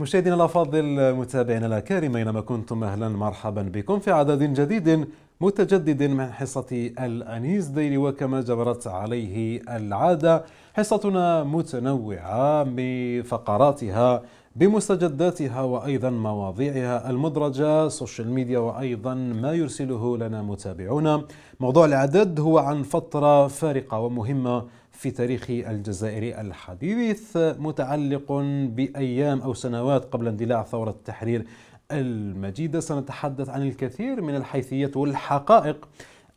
مشاهدينا الافاضل متابعينا الاكارم اينما كنتم اهلا مرحبا بكم في عدد جديد متجدد من حصه الانيس ديلي وكما جبرت عليه العاده حصتنا متنوعه بفقراتها بمستجداتها وايضا مواضيعها المدرجه سوشيال ميديا وايضا ما يرسله لنا متابعونا موضوع العدد هو عن فتره فارقه ومهمه في تاريخ الجزائر الحديث متعلق بأيام أو سنوات قبل اندلاع ثورة التحرير المجيدة سنتحدث عن الكثير من الحيثيات والحقائق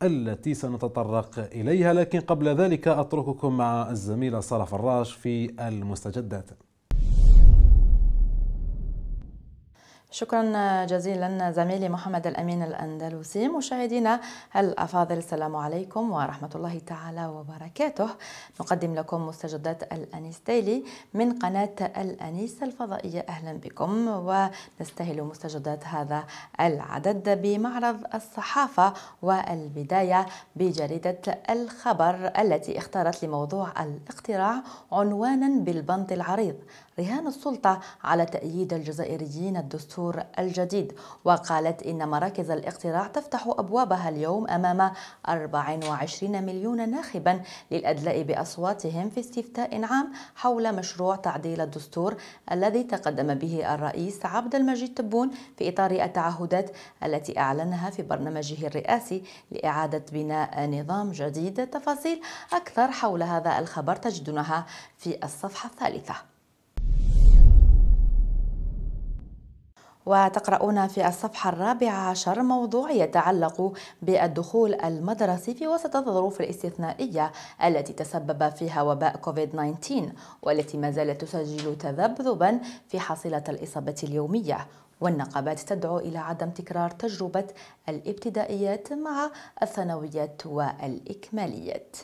التي سنتطرق إليها لكن قبل ذلك أترككم مع الزميلة صلاح فراش في المستجدات شكرا جزيلا زميلي محمد الأمين الأندلسي مشاهدينا الأفاضل السلام عليكم ورحمة الله تعالى وبركاته نقدم لكم مستجدات الأنيس ديلي من قناة الأنيس الفضائية أهلا بكم ونستهل مستجدات هذا العدد بمعرض الصحافة والبداية بجريدة الخبر التي اختارت لموضوع الاقتراع عنوانا بالبنط العريض رهان السلطة على تأييد الجزائريين الدستور الجديد وقالت إن مراكز الاقتراع تفتح أبوابها اليوم أمام 24 مليون ناخبا للأدلاء بأصواتهم في استفتاء عام حول مشروع تعديل الدستور الذي تقدم به الرئيس عبد المجيد تبون في إطار التعهدات التي أعلنها في برنامجه الرئاسي لإعادة بناء نظام جديد تفاصيل أكثر حول هذا الخبر تجدونها في الصفحة الثالثة وتقرؤون في الصفحة الرابعة عشر موضوع يتعلق بالدخول المدرسي في وسط الظروف الاستثنائية التي تسبب فيها وباء كوفيد-19 والتي ما زالت تسجل تذبذبا في حصيلة الإصابة اليومية والنقابات تدعو إلى عدم تكرار تجربة الابتدائيات مع الثانويات والإكماليات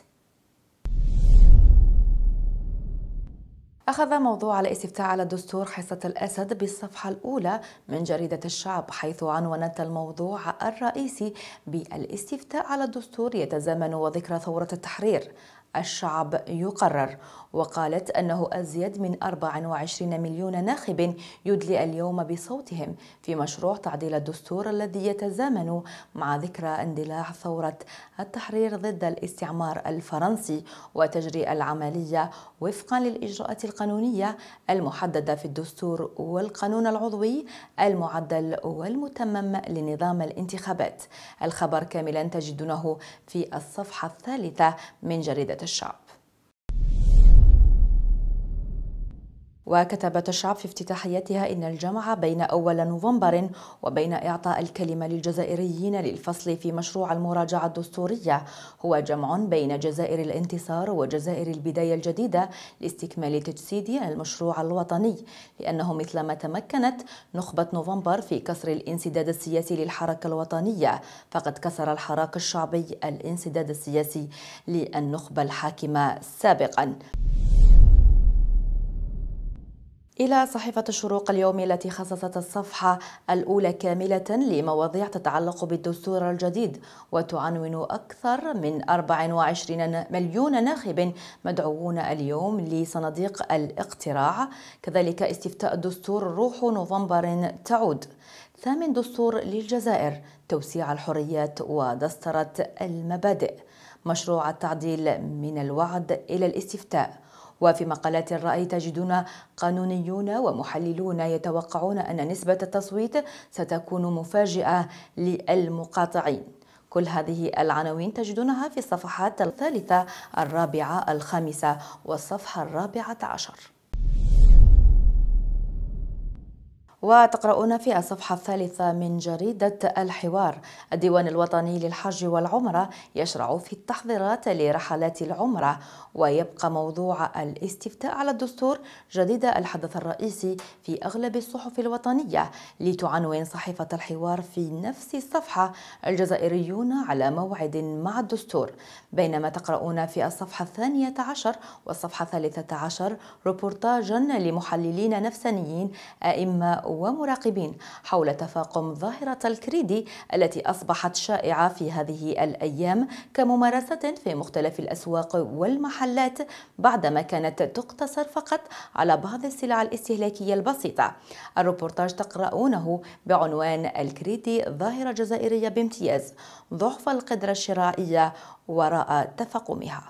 أخذ موضوع الاستفتاء على الدستور حصة الأسد بالصفحة الأولى من جريدة الشعب حيث عنونت الموضوع الرئيسي بالاستفتاء على الدستور يتزامن وذكرى ثورة التحرير الشعب يقرر وقالت أنه أزيد من 24 مليون ناخب يدلي اليوم بصوتهم في مشروع تعديل الدستور الذي يتزامن مع ذكرى اندلاع ثورة التحرير ضد الاستعمار الفرنسي وتجري العملية وفقا للإجراءات القانونية المحددة في الدستور والقانون العضوي المعدل والمتمم لنظام الانتخابات الخبر كاملا تجدونه في الصفحة الثالثة من جريدة the shop. وكتبت الشعب في افتتاحيتها إن الجمع بين أول نوفمبر وبين إعطاء الكلمة للجزائريين للفصل في مشروع المراجعة الدستورية هو جمع بين جزائر الانتصار وجزائر البداية الجديدة لاستكمال تجسيد المشروع الوطني لأنه مثلما تمكنت نخبة نوفمبر في كسر الانسداد السياسي للحركة الوطنية فقد كسر الحراك الشعبي الانسداد السياسي للنخبة الحاكمة سابقاً إلى صحيفة الشروق اليوم التي خصصت الصفحة الأولى كاملة لمواضيع تتعلق بالدستور الجديد وتعنون أكثر من 24 مليون ناخب مدعوون اليوم لصناديق الاقتراع كذلك استفتاء الدستور روح نوفمبر تعود ثامن دستور للجزائر توسيع الحريات ودسترة المبادئ مشروع التعديل من الوعد إلى الاستفتاء وفي مقالات الرأي تجدون قانونيون ومحللون يتوقعون أن نسبة التصويت ستكون مفاجئة للمقاطعين كل هذه العناوين تجدونها في الصفحات الثالثة الرابعة الخامسة والصفحة الرابعة عشر وتقرؤون في الصفحة الثالثة من جريدة الحوار الديوان الوطني للحج والعمرة يشرع في التحضيرات لرحلات العمرة ويبقى موضوع الاستفتاء على الدستور جديد الحدث الرئيسي في أغلب الصحف الوطنية لتعنون صحيفة الحوار في نفس الصفحة الجزائريون على موعد مع الدستور بينما تقرؤون في الصفحة الثانية عشر والصفحة الثالثة عشر روبورتاجا لمحللين نفسانيين أئمة ومراقبين حول تفاقم ظاهرة الكريدي التي أصبحت شائعة في هذه الأيام كممارسة في مختلف الأسواق والمحلات بعدما كانت تقتصر فقط على بعض السلع الاستهلاكية البسيطة الروبورتاج تقرؤونه بعنوان الكريدي ظاهرة جزائرية بامتياز ضعف القدرة الشرائية وراء تفاقمها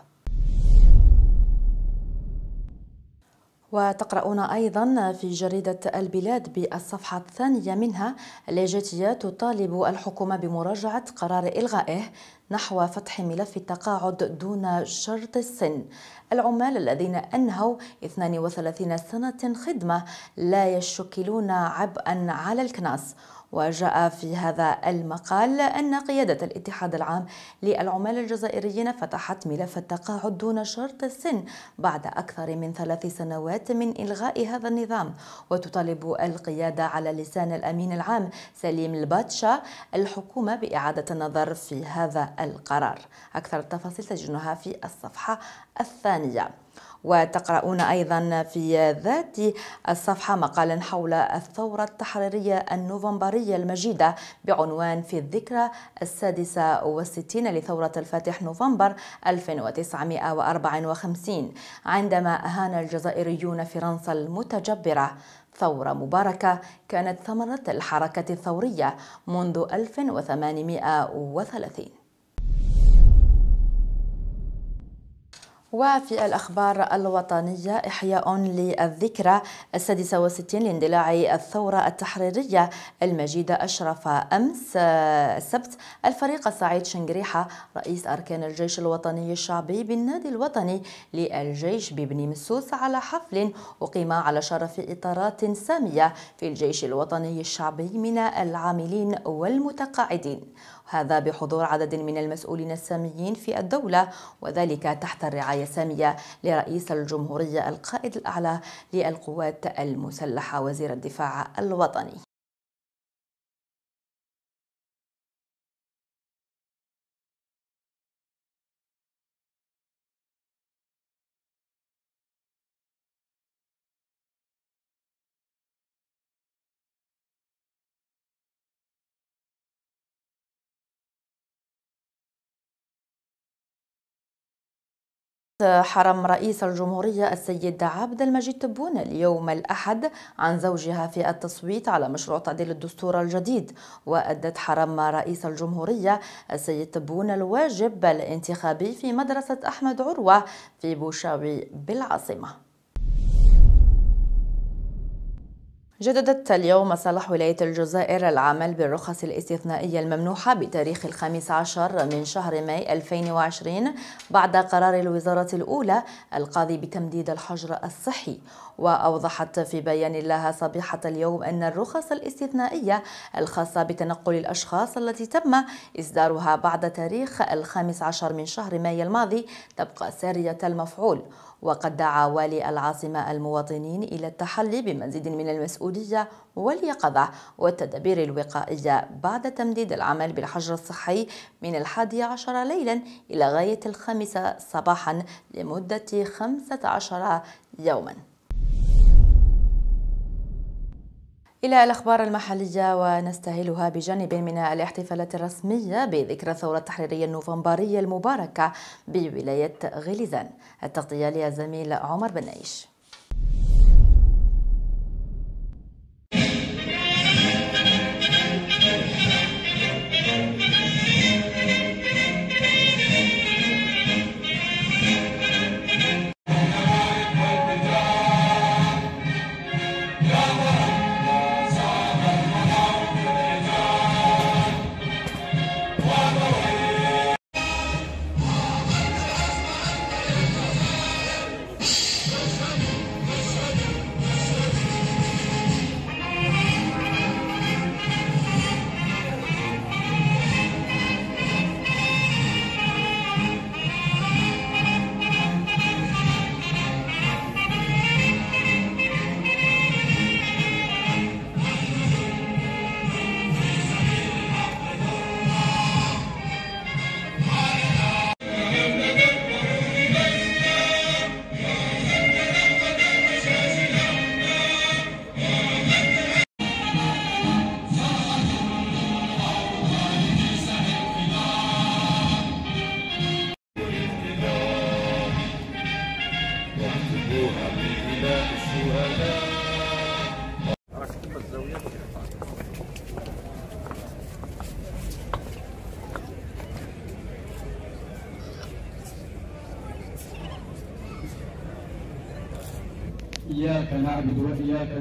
وتقرؤون أيضا في جريدة البلاد بالصفحة الثانية منها لجاتية تطالب الحكومة بمراجعة قرار إلغائه نحو فتح ملف التقاعد دون شرط السن العمال الذين أنهوا 32 سنة خدمة لا يشكلون عبئا على الكناس وجاء في هذا المقال أن قيادة الاتحاد العام للعمال الجزائريين فتحت ملف التقاعد دون شرط السن بعد أكثر من ثلاث سنوات من إلغاء هذا النظام وتطالب القيادة على لسان الأمين العام سليم الباتشا الحكومة بإعادة النظر في هذا القرار أكثر التفاصيل تجدونها في الصفحة الثانية وتقرؤون أيضا في ذات الصفحة مقالا حول الثورة التحريرية النوفمبرية المجيدة بعنوان في الذكرى السادسة والستين لثورة الفاتح نوفمبر 1954 عندما أهان الجزائريون فرنسا المتجبرة ثورة مباركة كانت ثمرة الحركة الثورية منذ 1830 وفي الأخبار الوطنية إحياء للذكرى السادسة وستين لاندلاع الثورة التحريرية المجيدة أشرف أمس السبت الفريق السعيد شنقريحة رئيس أركان الجيش الوطني الشعبي بالنادي الوطني للجيش بابن مسوس على حفل أقيم على شرف إطارات سامية في الجيش الوطني الشعبي من العاملين والمتقاعدين هذا بحضور عدد من المسؤولين الساميين في الدولة وذلك تحت الرعاية السامية لرئيس الجمهورية القائد الأعلى للقوات المسلحة وزير الدفاع الوطني حرم رئيس الجمهورية السيد عبد المجيد تبون اليوم الأحد عن زوجها في التصويت على مشروع تعديل الدستور الجديد وأدت حرم رئيس الجمهورية السيد تبون الواجب الانتخابي في مدرسة أحمد عروة في بوشاوي بالعاصمة جددت اليوم مصالح ولاية الجزائر العمل بالرخص الاستثنائية الممنوحة بتاريخ الخامس عشر من شهر ماي 2020 بعد قرار الوزارة الأولى القاضي بتمديد الحجر الصحي وأوضحت في بيان لها صبيحة اليوم أن الرخص الاستثنائية الخاصة بتنقل الأشخاص التي تم إصدارها بعد تاريخ الخامس عشر من شهر ماي الماضي تبقى سارية المفعول وقد دعا والي العاصمة المواطنين إلى التحلي بمزيد من المسؤولية واليقظة والتدابير الوقائية بعد تمديد العمل بالحجر الصحي من الحادي عشر ليلا إلى غاية الخامسة صباحا لمدة خمسة عشر يوماً إلى الأخبار المحلية ونستهلها بجانب من الاحتفالات الرسمية بذكرى الثورة التحريرية النوفمبرية المباركة بولاية غليزان التغطية للزميل عمر بن عيش.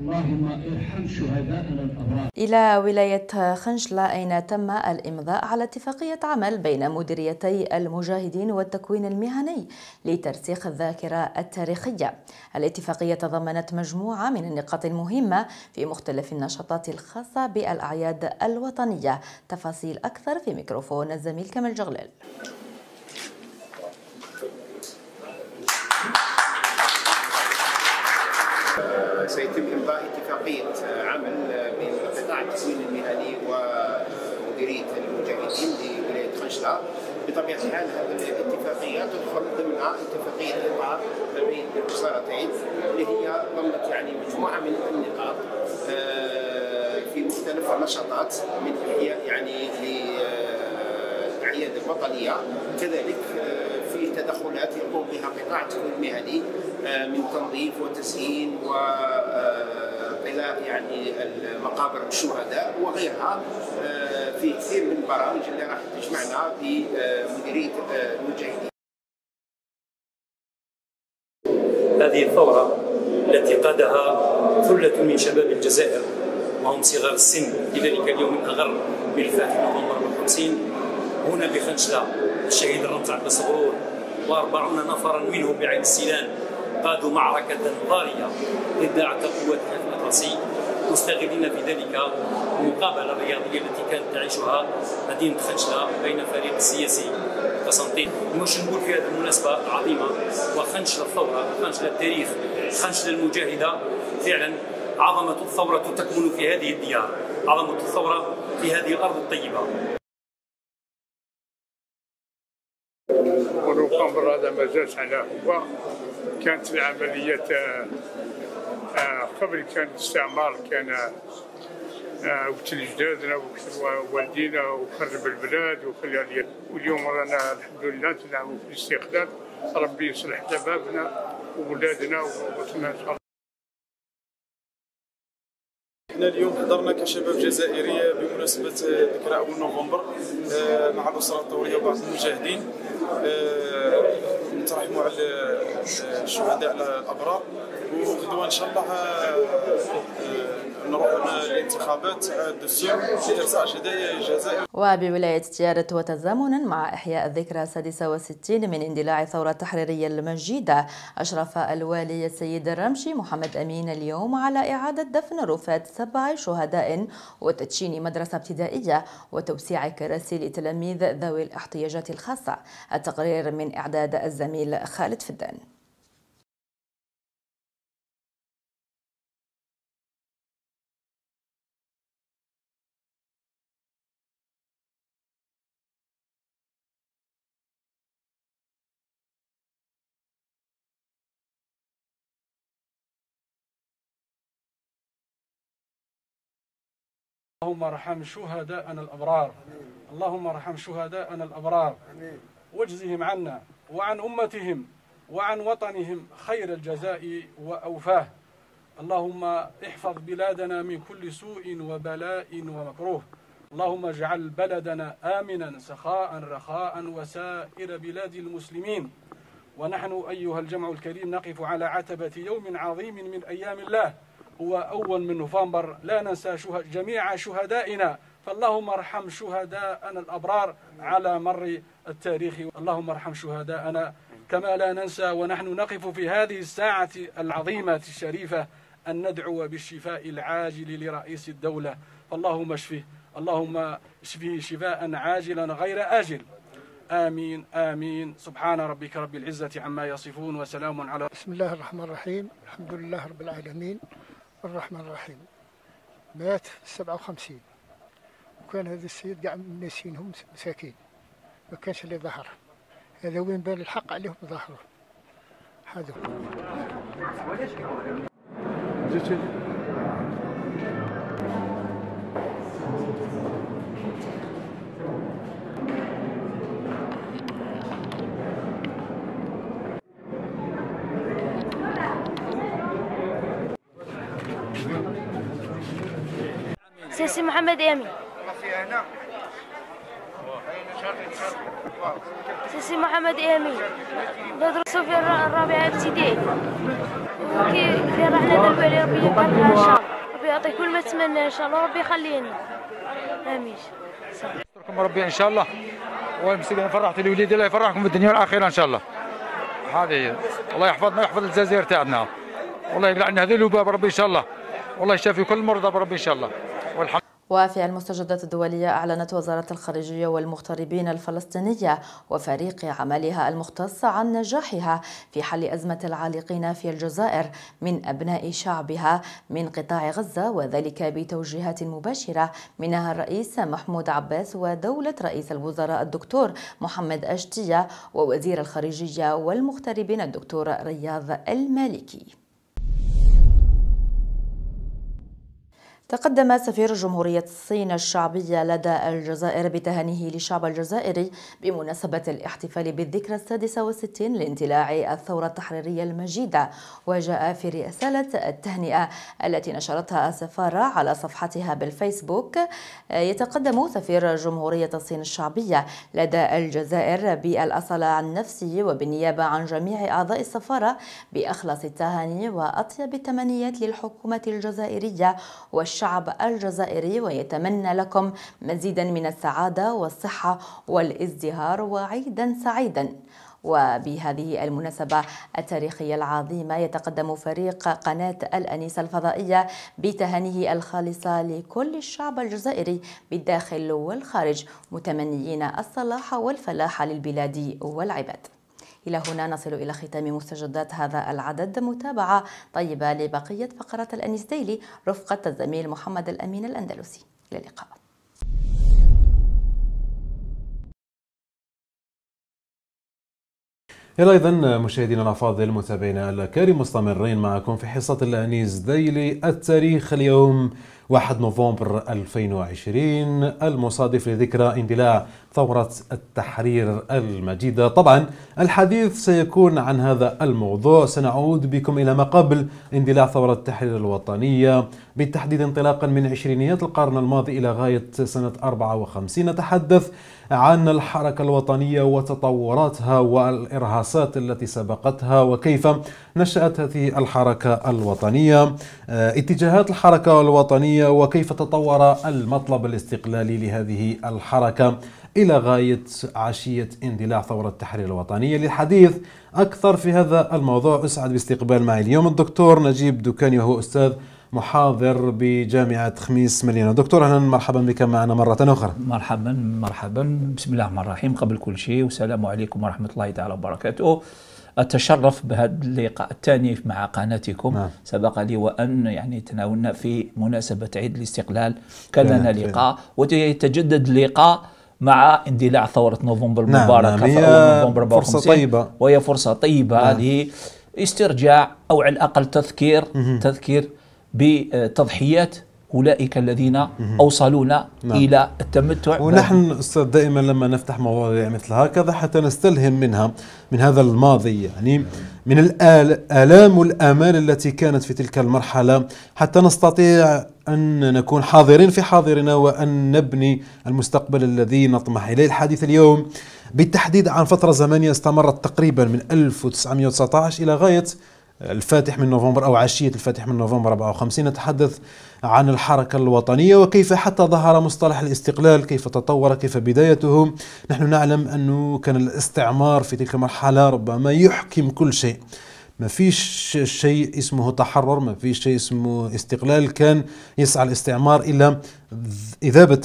اللهم ارحم شهداءنا الابرار. الى ولايه خنشله اين تم الامضاء على اتفاقيه عمل بين مديريتي المجاهدين والتكوين المهني لترسيخ الذاكره التاريخيه. الاتفاقيه تضمنت مجموعه من النقاط المهمه في مختلف النشاطات الخاصه بالاعياد الوطنيه. تفاصيل اكثر في ميكروفون الزميل كمال جغلال. سيتم إمضاء اتفاقية آه، عمل بين آه، قطاع التكوين المهني ومديرية المجاهدين لولاية خنشلة بطبيعة الحال هذه الاتفاقية تدخل ضمن اتفاقية الإطار ما بين الوزارتين اللي هي ضمت يعني مجموعة من النقاط آه، في مختلف النشاطات من إحياء يعني للأعياد الوطنية كذلك تدخلات يقوم بها قطاع التكوين المهني آه، من تنظيف وتسهيل و آه، يعني المقابر الشهداء وغيرها آه، في كثير من البرامج اللي راح تجمعنا بمديريه المجاهدين. هذه الثوره التي قادها ثله من شباب الجزائر وهم صغار السن لذلك اليوم الاغر بالفاتح نوفمبر 54 هنا بخنشله الشهيد الرمز عبد غرور وأربعون نفرا منهم بعين السنان قادوا معركة ضارية ضد أعتى الحزب المدرسي مستغلين في ذلك المقابلة الرياضية التي كانت تعيشها مدينة خنشلة بين فريق السياسي قسنطين واش نقول في هذه المناسبة العظيمة وخنشلة الثورة خنشلة التاريخ خنشلة المجاهدة فعلا عظمة الثورة تكمن في هذه الديار عظمة الثورة في هذه الأرض الطيبة والقمر هذا ما جاش على هو كانت العملية آه، آه، قبل كان الاستعمار كان آه، وقت جدادنا وقت والدينا وخرب البلاد وخلال واليوم رانا الحمد لله تنعموا في الاستقلال ربي يصلح شبابنا وولادنا ووطننا ان شاء الله احنا اليوم حضرنا كشباب جزائريه بمناسبه آه، ذكرى أول نوفمبر آه، مع الاسره الثوريه وبعض المجاهدين آه، نترحموا على الشهداء الابرار وغدوه ان شاء الله للانتخابات الجزائر وبولاية تيارة وتزامنا مع إحياء الذكرى 66 من اندلاع الثورة التحريرية المجيدة أشرف الوالي السيد الرمشي محمد أمين اليوم على إعادة دفن رفات سبع شهداء وتدشين مدرسة ابتدائية وتوسيع كراسي لتلاميذ ذوي الاحتياجات الخاصة التقرير من إعداد الزميل خالد فدان اللهم ارحم شهداءنا الأبرار اللهم ارحم شهداءنا الأبرار واجزهم عنا وعن أمتهم وعن وطنهم خير الجزاء وأوفاه اللهم احفظ بلادنا من كل سوء وبلاء ومكروه اللهم اجعل بلدنا آمنا سخاء رخاء وسائر بلاد المسلمين ونحن أيها الجمع الكريم نقف على عتبة يوم عظيم من أيام الله هو أول من نوفمبر لا ننسى شهد جميع شهدائنا فاللهم ارحم شهداءنا الأبرار على مر التاريخ اللهم ارحم شهداءنا كما لا ننسى ونحن نقف في هذه الساعة العظيمة الشريفة أن ندعو بالشفاء العاجل لرئيس الدولة فاللهم اشفه اللهم اشفه شفاء عاجلا غير آجل آمين آمين سبحان ربك رب العزة عما يصفون وسلام على بسم الله الرحمن الرحيم الحمد لله رب العالمين الرحمن الرحيم مات في وخمسين وكان هذا السيد قاع ناسينهم مساكين ما كانش اللي ظهر هذا وين بان الحق عليهم ظهروا هذا محمد امين سيسي محمد امين ندرسو في الرابعه ابتدائي كي رحنا دابا على ربي يبارك ان شاء الله ربي يعطيك كل ما تمنى ان شاء الله ربي يخلينا امين يستركم ربي ان شاء الله انا فرحت الوليد الله يفرحكم في الدنيا والاخره ان شاء الله هذه هي الله يحفظنا ويحفظ الجزائر تاعنا والله يقلع لنا هذه الباب ربي ان شاء الله والله يشافي كل المرضى بربي ان شاء الله وفي المستجدات الدولية أعلنت وزارة الخارجية والمغتربين الفلسطينية وفريق عملها المختص عن نجاحها في حل أزمة العالقين في الجزائر من أبناء شعبها من قطاع غزة وذلك بتوجيهات مباشرة منها الرئيس محمود عباس ودولة رئيس الوزراء الدكتور محمد أشتية ووزير الخارجية والمغتربين الدكتور رياض المالكي تقدم سفير جمهورية الصين الشعبية لدى الجزائر بتهانيه للشعب الجزائري بمناسبة الاحتفال بالذكرى السادسة والستين لانتلاع الثورة التحريرية المجيدة وجاء في رسالة التهنئة التي نشرتها السفارة على صفحتها بالفيسبوك يتقدم سفير جمهورية الصين الشعبية لدى الجزائر بالأصل عن نفسه وبالنيابة عن جميع أعضاء السفارة بأخلص التهاني وأطيب التمنيات للحكومة الجزائرية والشعب الشعب الجزائري ويتمنى لكم مزيدا من السعادة والصحة والازدهار وعيدا سعيدا وبهذه المناسبة التاريخية العظيمة يتقدم فريق قناة الأنيسة الفضائية بتهانيه الخالصة لكل الشعب الجزائري بالداخل والخارج متمنيين الصلاح والفلاح للبلاد والعباد إلى هنا نصل إلى ختام مستجدات هذا العدد متابعة طيبة لبقية فقرات الأنيس ديلي رفقة الزميل محمد الأمين الأندلسي إلى اللقاء إلى أيضا مشاهدينا الأفاضل متابعينا الكريم مستمرين معكم في حصة الأنيس ديلي التاريخ اليوم 1 نوفمبر 2020 المصادف لذكرى اندلاع ثورة التحرير المجيدة طبعا الحديث سيكون عن هذا الموضوع سنعود بكم إلى ما قبل اندلاع ثورة التحرير الوطنية بالتحديد انطلاقا من عشرينيات القرن الماضي إلى غاية سنة 54 نتحدث عن الحركة الوطنية وتطوراتها والإرهاصات التي سبقتها وكيف نشأت هذه الحركة الوطنية آه، اتجاهات الحركة الوطنية وكيف تطور المطلب الاستقلالي لهذه الحركة إلى غاية عشية اندلاع ثورة التحرير الوطنية للحديث أكثر في هذا الموضوع أسعد باستقبال معي اليوم الدكتور نجيب دوكاني وهو أستاذ محاضر بجامعة خميس مليانة دكتور أهلا مرحبا بك معنا مرة أخرى مرحبا مرحبا بسم الله الرحمن الرحيم قبل كل شيء والسلام عليكم ورحمة الله تعالى وبركاته أتشرف بهذا اللقاء الثاني مع قناتكم نعم. سبق لي وأن يعني تناولنا في مناسبة عيد الاستقلال كان نعم، لنا نعم. لقاء ويتجدد اللقاء مع اندلاع ثورة نوفمبر المباركة نعم. نعم. نوفمبر فرصة طيبة وهي فرصة طيبة نعم. لاسترجاع أو على الأقل تذكير مه. تذكير بتضحيات اولئك الذين اوصلونا نعم. الى التمتع ونحن استاذ دائما لما نفتح مواضيع مثل هكذا حتى نستلهم منها من هذا الماضي يعني من الالام والامال التي كانت في تلك المرحله حتى نستطيع ان نكون حاضرين في حاضرنا وان نبني المستقبل الذي نطمح اليه الحديث اليوم بالتحديد عن فتره زمنيه استمرت تقريبا من 1919 الى غايه الفاتح من نوفمبر أو عشية الفاتح من نوفمبر 54 نتحدث عن الحركة الوطنية وكيف حتى ظهر مصطلح الاستقلال كيف تطور كيف بدايته نحن نعلم أنه كان الاستعمار في تلك المرحلة ربما يحكم كل شيء ما فيش شيء اسمه تحرر ما فيش شيء اسمه استقلال كان يسعى الاستعمار إلى إذابة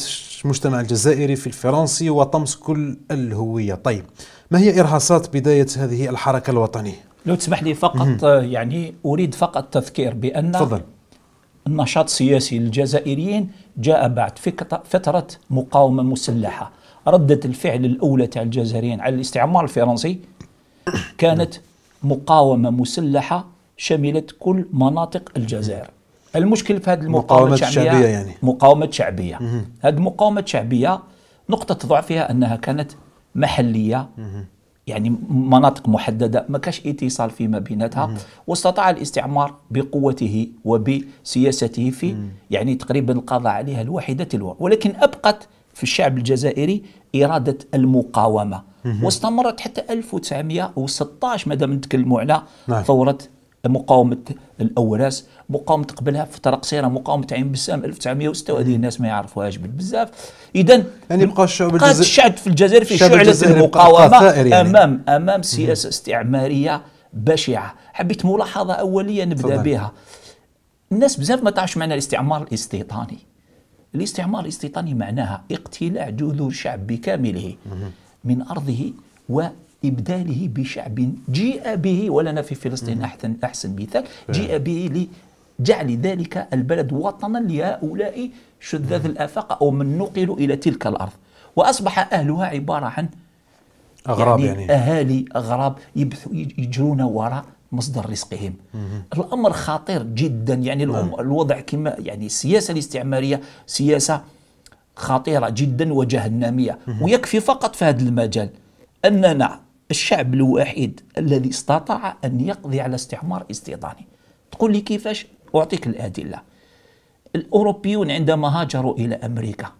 المجتمع الجزائري في الفرنسي وطمس كل الهوية طيب ما هي إرهاصات بداية هذه الحركة الوطنية؟ لو تسمح لي فقط آه، يعني اريد فقط تذكير بان تفضل النشاط السياسي للجزائريين جاء بعد فتره مقاومه مسلحه رده الفعل الاولى تاع الجزائريين على الاستعمار الفرنسي كانت مقاومه مسلحه شملت كل مناطق الجزائر المشكل في هذه المقاومه الشعبيه شعبية يعني مقاومه شعبيه هذه المقاومه الشعبيه نقطه ضعفها انها كانت محليه يعني مناطق محدده ما كاش اتصال فيما بيناتها مم. واستطاع الاستعمار بقوته وبسياسته في مم. يعني تقريبا القضاء عليها الواحده تلو ولكن ابقت في الشعب الجزائري اراده المقاومه مم. واستمرت حتى 1916 دام نتكلموا على نعم. ثوره مقاومه الاوراس مقاومه قبلها فتره قصيره مقاومه عين بسام 1906 وهذه الناس ما يعرفوهاش بزاف اذا يعني بقى الشعب الجزائري الشعب في الجزائر في شعله المقاومه يعني. امام امام سياسه استعماريه بشعه حبيت ملاحظه اوليه نبدا بها الناس بزاف ما تعرفش معنى الاستعمار الاستيطاني الاستعمار الاستيطاني معناها اقتلاع جذور شعب بكامله من ارضه و إبداله بشعب جيء به ولنا في فلسطين أحسن, أحسن مثال جيء به لجعل ذلك البلد وطنا لهؤلاء شذاذ الآفاق أو من نقلوا إلى تلك الأرض وأصبح أهلها عبارة عن أغراب يعني, يعني. أهالي أغراب يجرون وراء مصدر رزقهم الأمر خطير جدا يعني نعم. الوضع كما يعني السياسة الاستعمارية سياسة خطيرة جدا وجهنمية ويكفي فقط في هذا المجال أننا الشعب الوحيد الذي استطاع أن يقضي على استعمار استيطاني تقول لي كيفاش أعطيك الأدلة الأوروبيون عندما هاجروا إلى أمريكا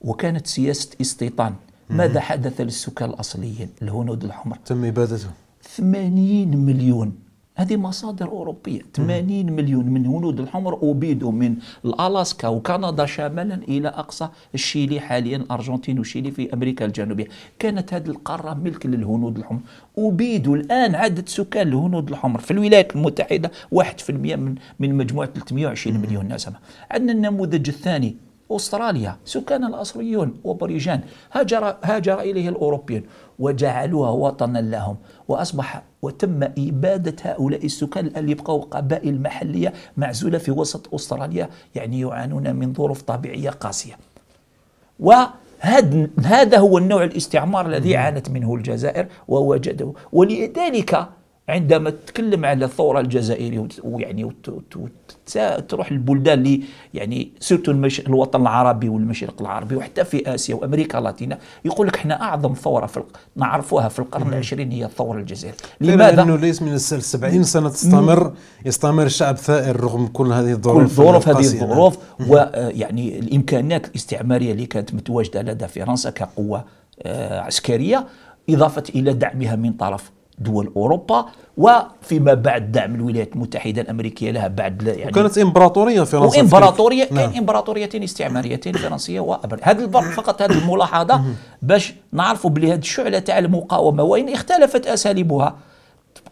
وكانت سياسة استيطان ماذا حدث للسكان الأصليين الهنود الحمر تم إبادتهم 80 مليون هذه مصادر أوروبية 80 مليون من هنود الحمر أبيدوا من الألاسكا وكندا شمالا إلى أقصى الشيلي حاليا الأرجنتين وشيلي في أمريكا الجنوبية كانت هذه القارة ملك للهنود الحمر أبيدوا الآن عدد سكان الهنود الحمر في الولايات المتحدة 1% من من مجموعة 320 مليون نسمة عندنا النموذج الثاني أستراليا سكان الأصليون وبريجان هاجر, هاجر إليه الأوروبيون وجعلوها وطنا لهم وأصبح وتم إبادة هؤلاء السكان الآن يبقوا قبائل محلية معزولة في وسط أستراليا يعني يعانون من ظروف طبيعية قاسية وهذا هو النوع الاستعمار الذي عانت منه الجزائر ووجده ولذلك عندما تتكلم على الثوره الجزائريه ويعني تروح للبلدان اللي يعني سيرتو الوطن العربي والمشرق العربي وحتى في اسيا وامريكا اللاتينيه يقول لك احنا اعظم ثوره في نعرفوها في القرن العشرين هي الثوره الجزائريه لماذا؟ لانه ليس من 70 سنه تستمر يستمر الشعب ثائر رغم كل هذه الظروف كل الظروف هذه آه، الظروف ويعني الامكانيات الاستعماريه اللي كانت متواجده لدى فرنسا كقوه آه، عسكريه اضافه الى دعمها من طرف دول اوروبا وفيما بعد دعم الولايات المتحده الامريكيه لها بعد يعني وكانت امبراطوريه فرنسيه وامبراطوريه كان نعم. إيه، امبراطوريتين استعماريتين فرنسيه وامريكيه هذا الفرق فقط هذه الملاحظه باش نعرفوا بلي هذه الشعله تاع المقاومه وان اختلفت اساليبها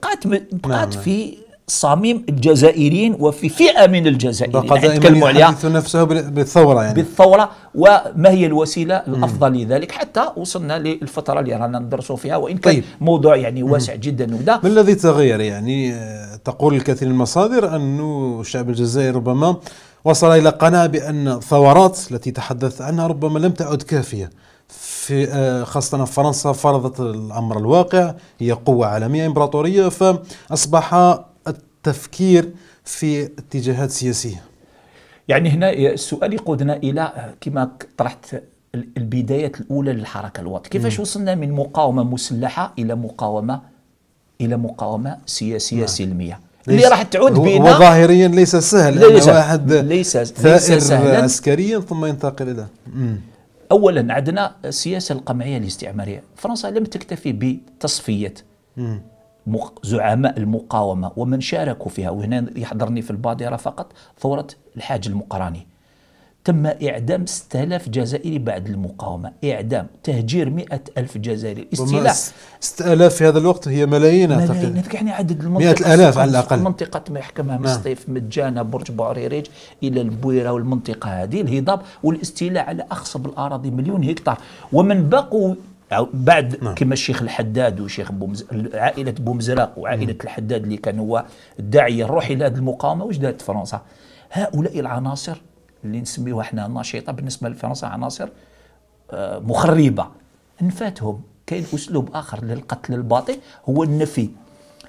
بقات بقات نعم، نعم. في صميم الجزائريين وفي فئه من الجزائريين يتكلموا يعني عليها نفسه بالثوره يعني بالثوره وما هي الوسيله الافضل مم. لذلك حتى وصلنا للفتره اللي رانا ندرسوا فيها وان كان طيب. موضوع يعني واسع مم. جدا وده ما الذي تغير يعني آه، تقول الكثير من المصادر انه الشعب الجزائري ربما وصل الى قناعه بان الثورات التي تحدثت عنها ربما لم تعد كافيه في آه، خاصة فرنسا فرضت الأمر الواقع هي قوة عالمية إمبراطورية فأصبح التفكير في اتجاهات سياسية يعني هنا السؤال يقودنا إلى آه، كما طرحت البدايات الأولى للحركة الوطنية كيفاش وصلنا من مقاومة مسلحة إلى مقاومة إلى مقاومة سياسية نعم. سلمية اللي راح تعود بنا هو ظاهريا ليس سهل ليس واحد ليس, ليس عسكريا ثم ينتقل إلى أولا عندنا السياسة القمعية الاستعمارية فرنسا لم تكتفي بتصفية زعماء المقاومة ومن شاركوا فيها وهنا يحضرني في البادرة فقط ثورة الحاج المقراني تم إعدام 6000 جزائري بعد المقاومة إعدام تهجير 100 ألف جزائري استيلاء 6000 في هذا الوقت هي ملايين ملايين يعني عدد المنطقة 100 ألاف على الأقل منطقة ما يحكمها نعم. الصيف مجانا برج بوريريج إلى البويرة والمنطقة هذه الهضاب والاستيلاء على أخصب الأراضي مليون هكتار ومن بقوا بعد نعم. كما الشيخ الحداد وشيخ بومز... عائلة بومزراق وعائلة مم. الحداد اللي كان هو الداعية الروحي لهذه المقاومة واش دارت فرنسا هؤلاء العناصر اللي نسميوها احنا النشيطة بالنسبة لفرنسا عناصر آه، مخربة انفاتهم كاين أسلوب آخر للقتل الباطي هو النفي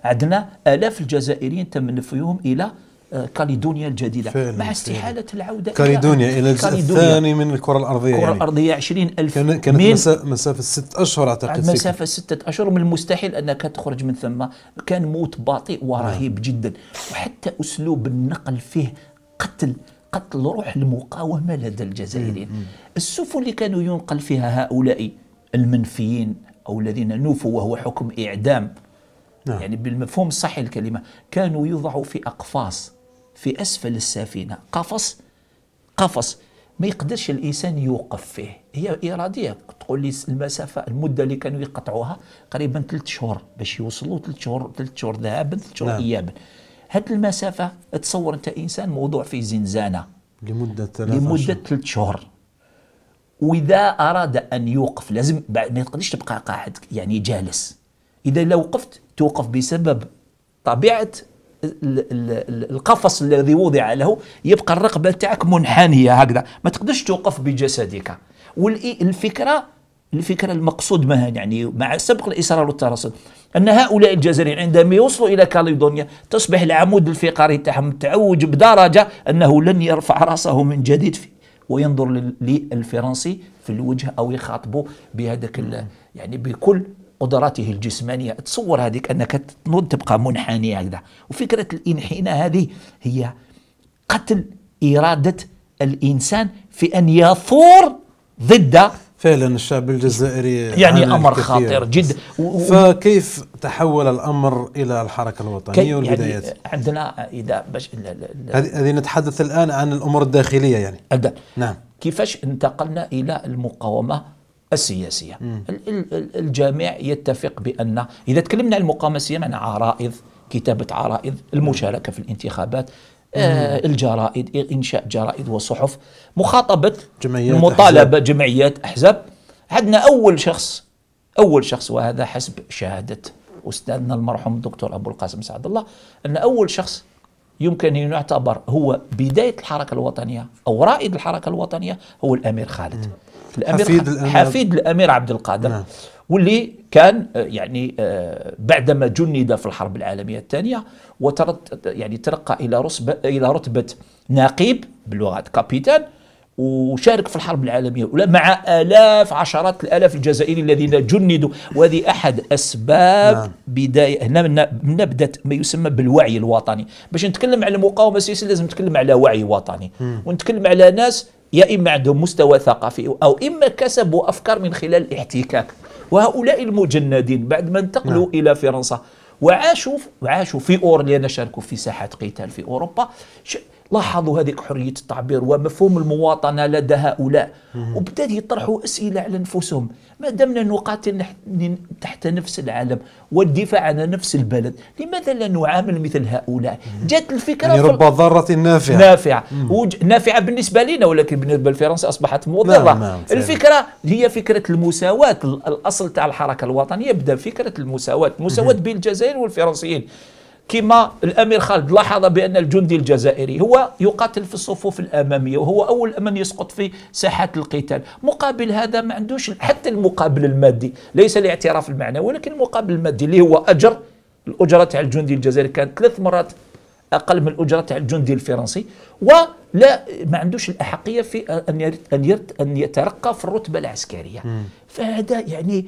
عندنا آلاف الجزائريين تم نفيهم إلى آه، كاليدونيا الجديدة مع استحالة العودة العودة كاليدونيا إلى الجزء الثاني من الكرة الأرضية الكرة يعني الأرضية 20 ألف كانت, كانت مسافة ستة أشهر أعتقد مسافة ستة أشهر من المستحيل أنك تخرج من ثم كان موت بطيء ورهيب آه. جدا وحتى أسلوب النقل فيه قتل قتل روح المقاومة لدى الجزائريين السفن اللي كانوا ينقل فيها هؤلاء المنفيين أو الذين نوفوا وهو حكم إعدام نعم. يعني بالمفهوم الصحيح الكلمة كانوا يوضعوا في أقفاص في أسفل السفينة قفص قفص ما يقدرش الانسان يوقف فيه هي اراديه تقول لي المسافه المده اللي كانوا يقطعوها قريبا ثلاث شهور باش يوصلوا ثلاث شهور ثلاث شهور ذهابا ثلاث شهور نعم. ايابا هاد المسافه تصور انت انسان موضوع في زنزانه لمده ثلاث لمده ثلاث شهور واذا اراد ان يوقف لازم ما تقدرش تبقى قاعد يعني جالس اذا لو وقفت توقف بسبب طبيعه القفص الذي وضع له يبقى الرقبه تاعك منحنيه هكذا ما تقدرش توقف بجسدك والفكره الفكره المقصود ما يعني مع سبق الاصرار والترصد ان هؤلاء الجزائريين عندما يوصلوا الى كاليدونيا تصبح العمود الفقري تاعهم تعوج بدرجه انه لن يرفع راسه من جديد في وينظر للفرنسي في الوجه او يخاطبه بهذاك يعني بكل قدراته الجسمانية تصور هذيك أنك تنوض تبقى منحني هكذا وفكرة الإنحناء هذه هي قتل إرادة الإنسان في أن يثور ضد فعلا الشعب الجزائري يعني امر كثير. خطير جدا و... فكيف تحول الامر الى الحركه الوطنيه كي... يعني والبدايات يعني عندنا اذا باش هذه نتحدث الان عن الامور الداخليه يعني أبدأ. نعم كيفاش انتقلنا الى المقاومه السياسية مم. الجميع يتفق بأن إذا تكلمنا عن المقاومة السياسية معناها عرائض كتابة عرائض المشاركة في الانتخابات آه الجرائد إنشاء جرائد وصحف مخاطبة جمعيات مطالبة أحزاب. جمعيات أحزاب عندنا أول شخص أول شخص وهذا حسب شهادة أستاذنا المرحوم الدكتور أبو القاسم سعد الله أن أول شخص يمكن أن يعتبر هو بداية الحركة الوطنية أو رائد الحركة الوطنية هو الأمير خالد مم. الامير حفيد الامير, حفيد الأمير عبد القادر نعم. واللي كان آه، يعني آه، بعدما جند في الحرب العالميه الثانيه يعني ترقى الى رتبه الى رتبه نقيب بلغه كابيتان وشارك في الحرب العالميه الاولى مع الاف عشرات الالاف الجزائري الذين جندوا وهذه احد اسباب نعم. بدايه هنا من بدات ما يسمى بالوعي الوطني باش نتكلم على المقاومه السياسيه لازم نتكلم على وعي وطني م. ونتكلم على ناس يا إما عندهم مستوى ثقافي أو إما كسبوا أفكار من خلال الاحتكاك وهؤلاء المجندين بعد ما انتقلوا نعم. إلى فرنسا وعاشوا وعاشوا في أور لأن شاركوا في ساحات قتال في أوروبا لاحظوا هذه حرية التعبير ومفهوم المواطنة لدى هؤلاء وبالتالي يطرحوا أسئلة على أنفسهم ما دمنا نقاتل تحت نفس العالم والدفاع عن نفس البلد لماذا لا نعامل مثل هؤلاء جاءت الفكرة يعني رب ضارة نافعة نافعة وج... نافعة بالنسبة لنا ولكن بالنسبة لفرنسا أصبحت مضرة نعم، نعم، الفكرة هي فكرة المساواة الأصل تاع الحركة الوطنية بدأ فكرة المساواة المساواة بين الجزائر والفرنسيين كما الامير خالد لاحظ بان الجندي الجزائري هو يقاتل في الصفوف الاماميه وهو اول من يسقط في ساحات القتال مقابل هذا ما عندوش حتى المقابل المادي ليس الاعتراف المعنوي ولكن المقابل المادي اللي هو اجر الاجره تاع الجندي الجزائري كانت ثلاث مرات اقل من الاجره تاع الجندي الفرنسي ولا ما عندوش الاحقيه في ان يرت ان يرت ان يترقى في الرتبه العسكريه فهذا يعني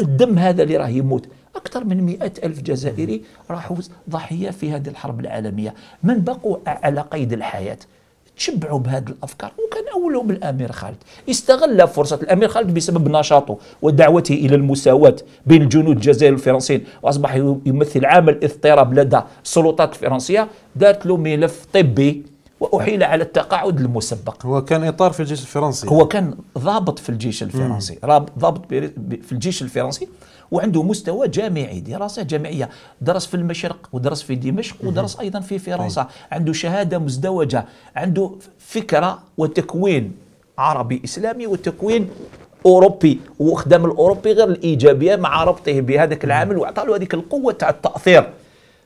الدم هذا اللي راه يموت أكثر من مئة ألف جزائري راحوا ضحية في هذه الحرب العالمية من بقوا على قيد الحياة تشبعوا بهذه الافكار وكان اولهم الامير خالد استغل فرصه الامير خالد بسبب نشاطه ودعوته الى المساواه بين الجنود الجزائر الفرنسيين واصبح يمثل عامل اضطراب لدى السلطات الفرنسيه دارت له ملف طبي واحيل على التقاعد المسبق هو كان اطار في الجيش الفرنسي هو كان ضابط في الجيش الفرنسي ضابط في الجيش الفرنسي وعنده مستوى جامعي دراسة جامعية درس في المشرق ودرس في دمشق ودرس أيضا في طيب. فرنسا عنده شهادة مزدوجة عنده فكرة وتكوين عربي إسلامي وتكوين اوروبي وخدم الاوروبي غير الايجابيه مع ربطه بهذاك العامل وعطاله له هذيك القوه تاع التاثير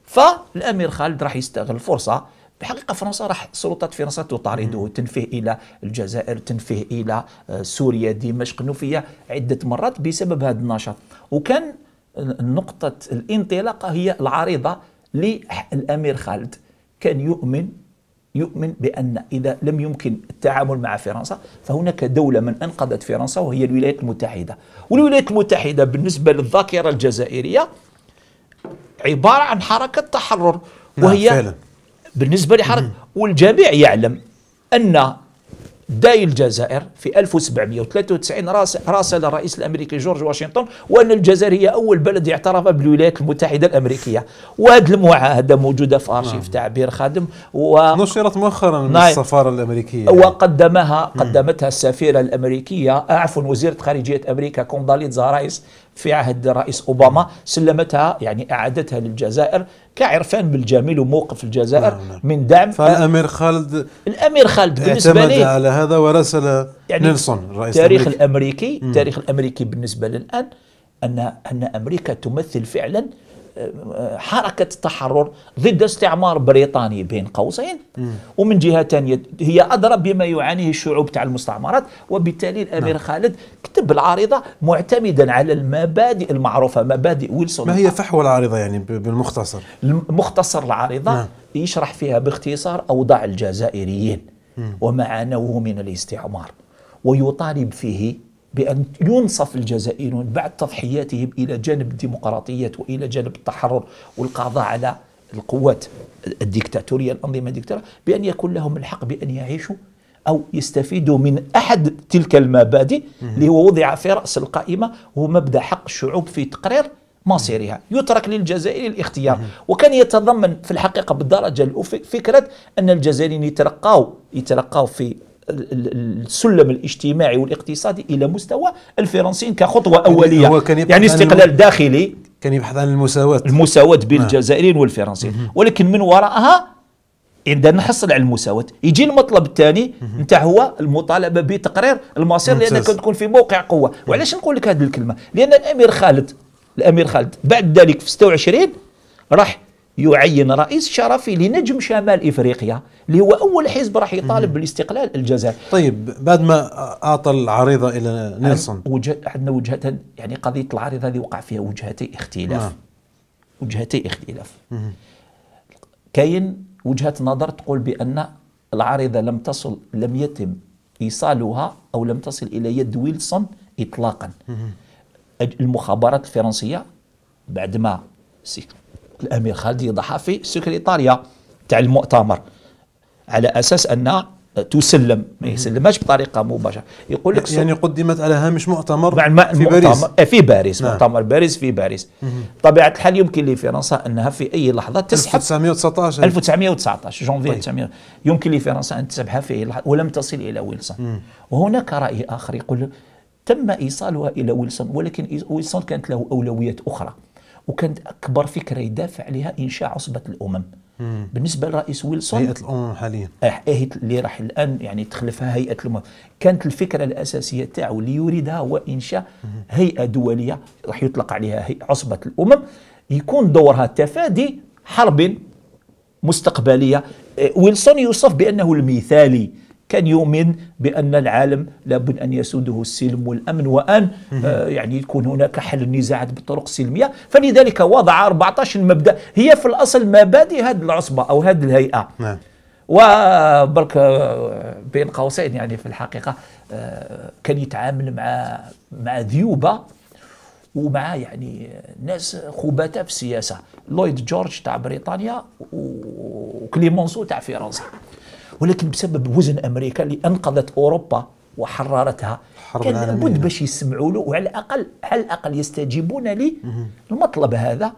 فالامير خالد راح يستغل الفرصه بحقيقه فرنسا راح سلطات فرنسا تطارده تنفيه الى الجزائر تنفيه الى آه، سوريا دمشق نفيه عده مرات بسبب هذا النشاط وكان نقطة الانطلاقة هي العريضة للأمير خالد كان يؤمن يؤمن بأن إذا لم يمكن التعامل مع فرنسا فهناك دولة من أنقذت فرنسا وهي الولايات المتحدة والولايات المتحدة بالنسبة للذاكرة الجزائرية عبارة عن حركة تحرر نعم، وهي نعم فعلا. بالنسبة لحركة والجميع يعلم أن داي الجزائر في 1793 راسل الرئيس الامريكي جورج واشنطن وان الجزائر هي اول بلد اعترف بالولايات المتحده الامريكيه وهذه المعاهده موجوده في ارشيف نعم. تعبير خادم و نشرت مؤخرا من نعم. السفاره الامريكيه وقدمها قدمتها السفيره الامريكيه عفوا وزيره خارجيه امريكا كونداليت زارايس في عهد رئيس أوباما سلمتها يعني أعادتها للجزائر كعرفان بالجميل وموقف الجزائر نعم، نعم. من دعم فالامير خالد الامير خالد بالنسبه لي على هذا ورسل يعني نيلسون الرئيس التاريخ الامريكي التاريخ الامريكي بالنسبه للان ان ان امريكا تمثل فعلا حركة تحرر ضد استعمار بريطاني بين قوسين ومن جهة ثانية هي أدرى بما يعانيه الشعوب تاع المستعمرات وبالتالي الأمير نعم. خالد كتب العارضة معتمدا على المبادئ المعروفة مبادئ ويلسون ما هي فحوى العارضة يعني بالمختصر مختصر العارضة نعم. يشرح فيها باختصار أوضاع الجزائريين ومعانوه من الاستعمار ويطالب فيه بأن ينصف الجزائريون بعد تضحياتهم إلى جانب الديمقراطية وإلى جانب التحرر والقضاء على القوات الديكتاتورية الأنظمة الديكتاتورية بأن يكون لهم الحق بأن يعيشوا أو يستفيدوا من أحد تلك المبادئ اللي هو وضع في رأس القائمة هو مبدأ حق الشعوب في تقرير مصيرها يترك للجزائر الاختيار وكان يتضمن في الحقيقة بالدرجة الأولى فكرة أن الجزائريين يترقاو يترقاو في السلم الاجتماعي والاقتصادي الى مستوى الفرنسيين كخطوه يعني اوليه هو كان يعني استقلال داخلي كان يبحث عن المساواه المساواه بين نعم. الجزائريين والفرنسيين ولكن من وراءها عندنا نحصل على المساواة يجي المطلب الثاني نتاع هو المطالبة بتقرير المصير لأنك تكون في موقع قوة وعلاش نقول لك هذه الكلمة لأن الأمير خالد الأمير خالد بعد ذلك في 26 راح يعين رئيس شرفي لنجم شمال افريقيا اللي هو اول حزب راح يطالب بالاستقلال الجزائر طيب بعد ما اعطى العريضه الى نيلسون عندنا وجهه يعني قضيه العريضه هذه وقع فيها وجهتي اختلاف آه. وجهتي اختلاف كاين وجهه نظر تقول بان العريضه لم تصل لم يتم ايصالها او لم تصل الى يد ويلسون اطلاقا المخابرات الفرنسيه بعد ما الامير خالد في سكرتاريا تاع المؤتمر على اساس ان تسلم ما يسلمهاش بطريقه مباشره يقول لك يعني قدمت على هامش مؤتمر في مؤتمر باريس آه، في باريس نعم. مؤتمر باريس في باريس طبيعه الحال يمكن لفرنسا انها في اي لحظه تسحب 1919 1919 جونفي 1900 طيب. يمكن لفرنسا ان تسحبها في اي لحظة ولم تصل الى ويلسون وهناك راي اخر يقول تم ايصالها الى ويلسون ولكن ويلسون كانت له اولويات اخرى وكانت اكبر فكره يدافع عليها انشاء عصبه الامم مم. بالنسبه للرئيس ويلسون هيئه الامم حاليا اه هيئه اللي راح الان يعني تخلفها هيئه الامم كانت الفكره الاساسيه تاعو اللي يريدها هو انشاء هيئه دوليه راح يطلق عليها عصبه الامم يكون دورها تفادي حرب مستقبليه آه، ويلسون يوصف بانه المثالي كان يؤمن بأن العالم لابد أن يسوده السلم والأمن وأن آه، يعني يكون هناك حل النزاعات بطرق سلمية فلذلك وضع 14 مبدأ هي في الأصل مبادئ هذه العصبة أو هذه الهيئة نعم. وبرك آه، بين قوسين يعني في الحقيقة آه، كان يتعامل مع مع ذيوبة ومع يعني ناس خبثاء في السياسة لويد جورج تاع بريطانيا وكليمونسو تاع فرنسا ولكن بسبب وزن امريكا اللي انقذت اوروبا وحررتها كان لابد باش يسمعوا له وعلى الاقل على الاقل يستجيبون لي المطلب هذا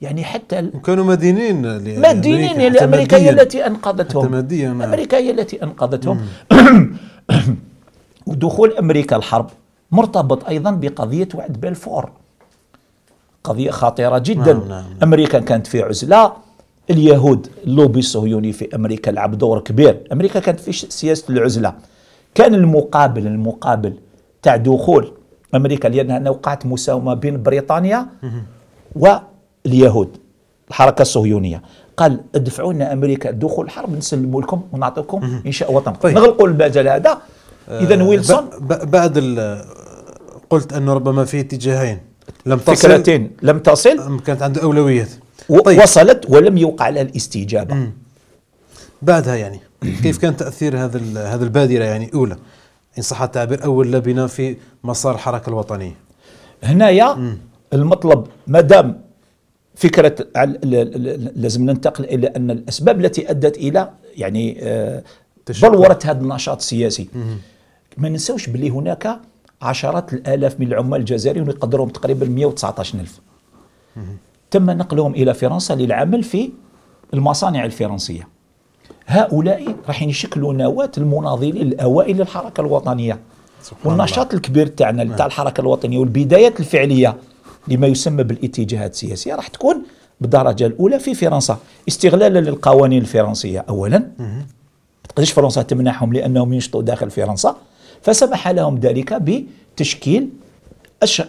يعني حتى وكانوا مدينين مدينين لامريكا هي التي انقذتهم نعم. امريكا هي التي انقذتهم ودخول امريكا الحرب مرتبط ايضا بقضيه وعد بلفور قضيه خطيره جدا نعم نعم. امريكا كانت في عزله اليهود اللوبي الصهيوني في امريكا لعب دور كبير امريكا كانت في سياسه العزله كان المقابل المقابل تاع دخول امريكا لانها وقعت مساومه بين بريطانيا واليهود الحركه الصهيونيه قال ادفعوا لنا امريكا دخول الحرب نسلموا لكم ونعطيكم انشاء وطن طيب. نغلقوا المجال هذا آه، اذا ويلسون بعد قلت انه ربما في اتجاهين لم تصل فكرتين لم تصل كانت عنده اولويات طيب. وصلت ولم يوقع لها الاستجابه مم. بعدها يعني كيف كان تاثير هذا هذا البادره يعني اولى ان صح التعبير اول لبنه في مسار الحركه الوطنيه هنايا مم. المطلب ما دام فكره لازم ننتقل الى ان الاسباب التي ادت الى يعني آه، بلوره هذا النشاط السياسي ما ننساوش بلي هناك عشرات الالاف من العمال الجزائريين يقدرهم تقريبا 119 الف تم نقلهم إلى فرنسا للعمل في المصانع الفرنسية هؤلاء راح يشكلوا نواة المناضلين الأوائل للحركة الوطنية والنشاط الكبير تاعنا نعم. تاع الحركة الوطنية والبدايات الفعلية لما يسمى بالاتجاهات السياسية راح تكون بالدرجة الأولى في فرنسا استغلالا للقوانين الفرنسية أولا ما تقدرش فرنسا تمنحهم لأنهم ينشطوا داخل فرنسا فسمح لهم ذلك بتشكيل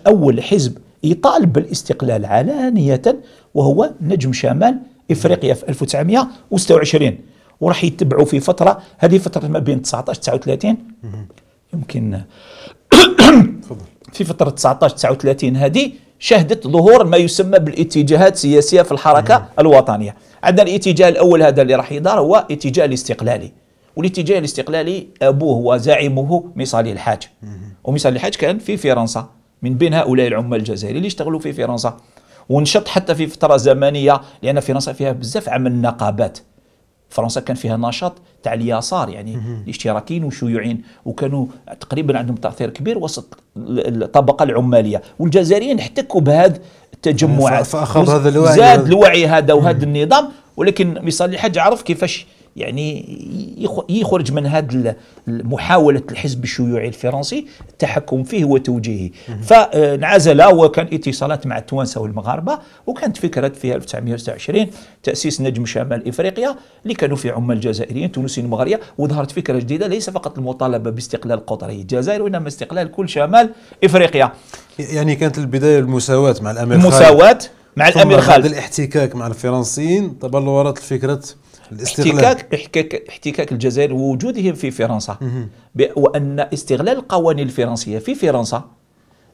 أول حزب يطالب بالاستقلال علانية وهو نجم شمال إفريقيا في 1926 وراح يتبعوا في فترة هذه فترة ما بين 19 39 يمكن في فترة 19 39 هذه شهدت ظهور ما يسمى بالاتجاهات السياسية في الحركة الوطنية عندنا الاتجاه الأول هذا اللي راح يدار هو اتجاه الاستقلالي والاتجاه الاستقلالي أبوه وزعيمه مصالي الحاج ومصالي الحاج كان في فرنسا من بين هؤلاء العمال الجزائري اللي اشتغلوا في فرنسا ونشط حتى في فتره زمنيه لان فرنسا فيها بزاف عمل النقابات فرنسا كان فيها نشاط تاع اليسار يعني الاشتراكيين وشيوعيين وكانوا تقريبا عندهم تاثير كبير وسط الطبقه العماليه والجزائريين احتكوا بهذا التجمعات فاخذ هذا الوعي زاد الوعي هذا وهذا النظام ولكن مصالح الحاج عرف كيفاش يعني يخرج من هذه محاولة الحزب الشيوعي الفرنسي التحكم فيه وتوجيهه فانعزل آه، وكان اتصالات مع التوانسة والمغاربة وكانت فكرة في 1926 تأسيس نجم شمال إفريقيا اللي كانوا فيه عمال جزائريين تونسيين ومغاربة وظهرت فكرة جديدة ليس فقط المطالبة باستقلال قطري الجزائر وإنما استقلال كل شمال إفريقيا يعني كانت البداية المساواة مع الأمير المساواة مع الامير خالد الاحتكاك مع الفرنسيين تبلورت فكره احتكاك احتكاك, احتكاك الجزائر ووجودهم في فرنسا وان استغلال القوانين الفرنسيه في فرنسا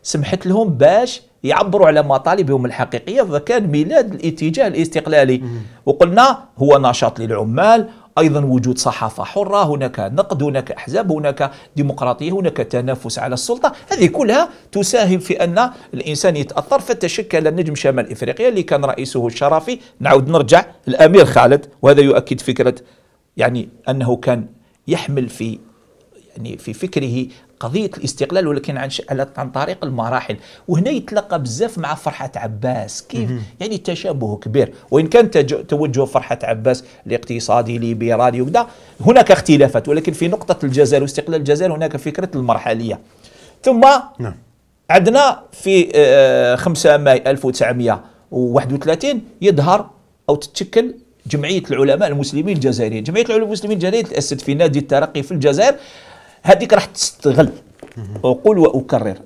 سمحت لهم باش يعبروا على مطالبهم الحقيقيه فكان ميلاد الاتجاه الاستقلالي وقلنا هو نشاط للعمال ايضا وجود صحافه حره هناك نقد هناك احزاب هناك ديمقراطيه هناك تنافس على السلطه هذه كلها تساهم في ان الانسان يتاثر فتشكل نجم شمال افريقيا اللي كان رئيسه الشرفي نعود نرجع الامير خالد وهذا يؤكد فكره يعني انه كان يحمل في يعني في فكره قضيه الاستقلال ولكن عن, عن طريق المراحل وهنا يتلقى بزاف مع فرحه عباس كيف يعني تشابه كبير وان كان توجه فرحه عباس الاقتصادي ليبرالي وكذا هناك اختلافات ولكن في نقطه الجزائر واستقلال الجزائر هناك فكره المرحليه ثم نعم. عندنا في 5 آه، ماي 1931 يظهر او تتشكل جمعيه العلماء المسلمين الجزائريين، جمعيه العلماء المسلمين الجزائريين تاسست في نادي الترقي في الجزائر هذيك راح تستغل اقول واكرر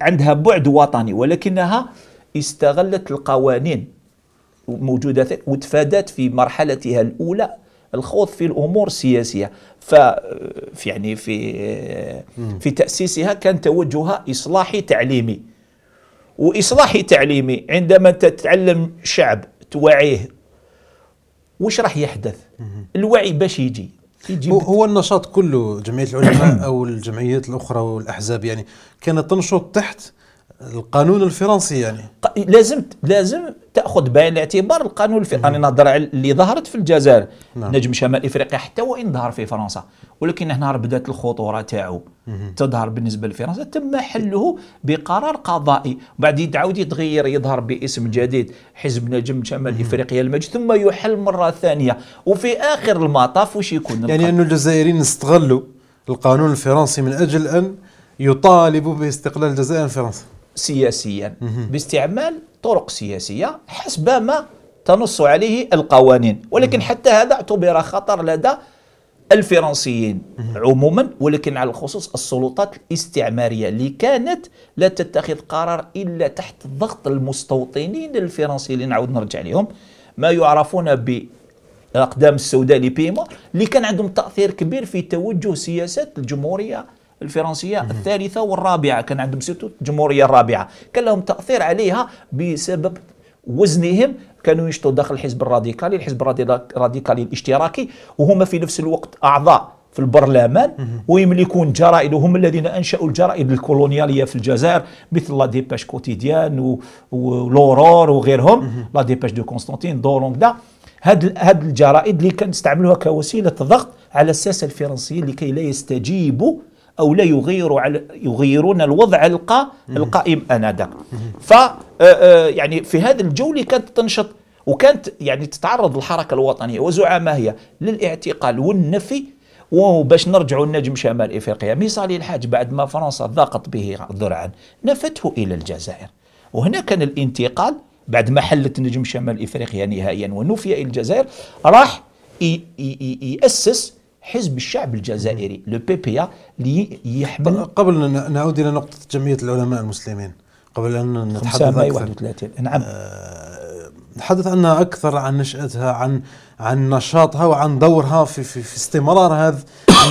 عندها بعد وطني ولكنها استغلت القوانين موجودة وتفادت في مرحلتها الأولى الخوض في الأمور السياسية ف يعني في في تأسيسها كان توجهها إصلاحي تعليمي وإصلاحي تعليمي عندما تتعلم شعب توعيه وش راح يحدث الوعي باش يجي كيجيب هو النشاط كله جمعيه العلماء او الجمعيات الاخرى والاحزاب يعني كانت تنشط تحت القانون الفرنسي يعني لازم لازم تاخذ بعين الاعتبار القانون الفرنسي يعني نهضر على اللي ظهرت في الجزائر نعم. نجم شمال افريقيا حتى وان ظهر في فرنسا ولكن هنا بدات الخطوره تاعو تظهر بالنسبه لفرنسا تم حله بقرار قضائي بعد يعاود يتغير يظهر باسم جديد حزب نجم شمال افريقيا المجد ثم يحل مره ثانيه وفي اخر المطاف واش يكون يعني انه الجزائريين استغلوا القانون الفرنسي من اجل ان يطالبوا باستقلال الجزائر من فرنسا سياسيا باستعمال طرق سياسية حسب ما تنص عليه القوانين ولكن حتى هذا اعتبر خطر لدى الفرنسيين عموما ولكن على الخصوص السلطات الاستعمارية اللي كانت لا تتخذ قرار إلا تحت ضغط المستوطنين الفرنسيين اللي نعود نرجع لهم ما يعرفون ب اقدام السوداء لبيمو اللي كان عندهم تأثير كبير في توجه سياسات الجمهورية الفرنسية الثالثة والرابعة كان عندهم ستو الجمهورية الرابعة كان لهم تأثير عليها بسبب وزنهم كانوا يشتوا داخل الحزب الراديكالي الحزب الراديكالي الاشتراكي وهما في نفس الوقت أعضاء في البرلمان ويملكون جرائد وهم الذين انشاوا الجرائد الكولونياليه في الجزائر مثل لا ديباش كوتيديان ولورور وغيرهم لا ديباش دو كونستانتين دا هاد هاد الجرائد اللي كنستعملوها كوسيله ضغط على الساسه الفرنسيين لكي لا يستجيبوا أو لا يغير على يغيرون الوضع القا القائم آنذاك ف آه، آه، يعني في هذا الجو اللي كانت تنشط وكانت يعني تتعرض الحركة الوطنية وزعمائها للاعتقال والنفي وباش نرجعوا لنجم شمال افريقيا ميصالي الحاج بعد ما فرنسا ضاقت به ذرعا نفته الى الجزائر وهنا كان الانتقال بعد ما حلت نجم شمال افريقيا نهائيا ونفي الى الجزائر راح يأسس حزب الشعب الجزائري لو بي بي اللي يحمل قبل نعود الى نقطه جمعيه العلماء المسلمين قبل ان نتحدث عن ماي 31 نعم آه، نتحدث عنها اكثر عن نشاتها عن عن نشاطها وعن دورها في في, في استمرار هذا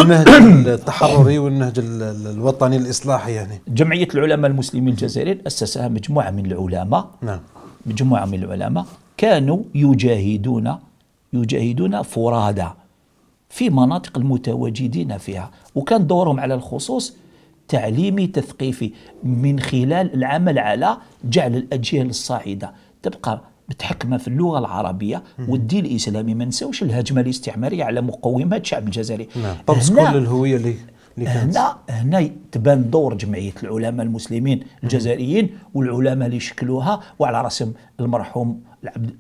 النهج التحرري والنهج الوطني الاصلاحي يعني جمعيه العلماء المسلمين الجزائريين اسسها مجموعه من العلماء نعم مجموعه من العلماء كانوا يجاهدون يجاهدون فرادى في مناطق المتواجدين فيها وكان دورهم على الخصوص تعليمي تثقيفي من خلال العمل على جعل الأجيال الصاعدة تبقى متحكمة في اللغة العربية والدين الإسلامي ما نساوش الهجمة الاستعمارية على مقومات الشعب الجزائري نعم. طب كل الهوية اللي هنا هنا تبان دور جمعيه العلماء المسلمين الجزائريين والعلماء اللي شكلوها وعلى راسهم المرحوم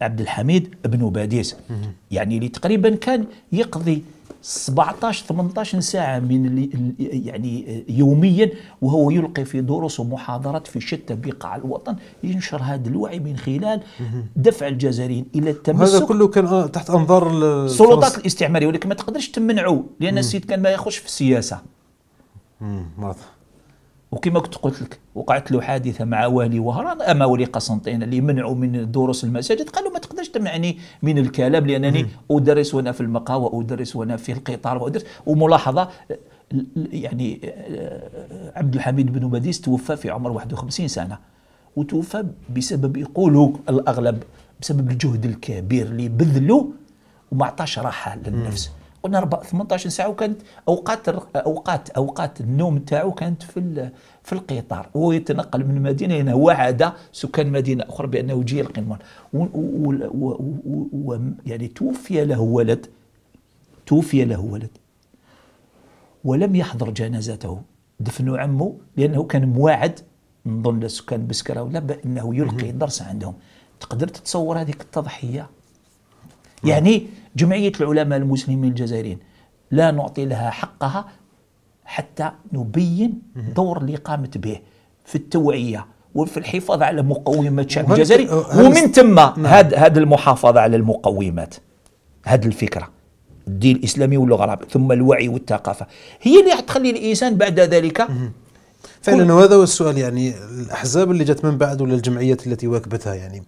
عبد الحميد بن باديس يعني اللي تقريبا كان يقضي 17 18 ساعة من يعني يوميا وهو يلقي في دروس ومحاضرات في شتى بقاع الوطن ينشر هذا الوعي من خلال دفع الجزائريين إلى التمسك هذا كله كان آه، تحت أنظار السلطات الاستعمارية ولكن ما تقدرش تمنعه لأن السيد كان ما يخش في السياسة واضح وكما كنت قلت لك وقعت له حادثه مع والي وهران اما ولي قسنطين اللي منعوا من دروس المساجد قالوا ما تقدرش تمنعني من الكلام لانني ادرس وانا في المقهى وادرس وانا في القطار وادرس وملاحظه يعني آه، عبد الحميد بن باديس توفى في عمر 51 سنه وتوفى بسبب يقولوا الاغلب بسبب الجهد الكبير اللي بذلوا وما عطاش راحه للنفس قلنا 18 ساعه وكانت اوقات اوقات اوقات النوم تاعو كانت في في القطار وهو يتنقل من مدينه هنا وعد سكان مدينه اخرى بانه جاء القنوان يعني توفي له ولد توفي له ولد ولم يحضر جنازته دفن عمه لانه كان مواعد نظن سكان بسكره ولا بانه يلقي الدرس عندهم تقدر تتصور هذيك التضحيه نعم. يعني جمعية العلماء المسلمين الجزائريين لا نعطي لها حقها حتى نبين دور اللي قامت به في التوعية وفي الحفاظ على مقومات الشعب الجزائري ومن ثم نعم. هاد هاد المحافظة على المقومات هاد الفكرة الدين الإسلامي واللغة العربية ثم الوعي والثقافة هي اللي تخلي الإنسان بعد ذلك فعلا وهذا هو السؤال يعني الأحزاب اللي جت من بعد ولا الجمعيات التي واكبتها يعني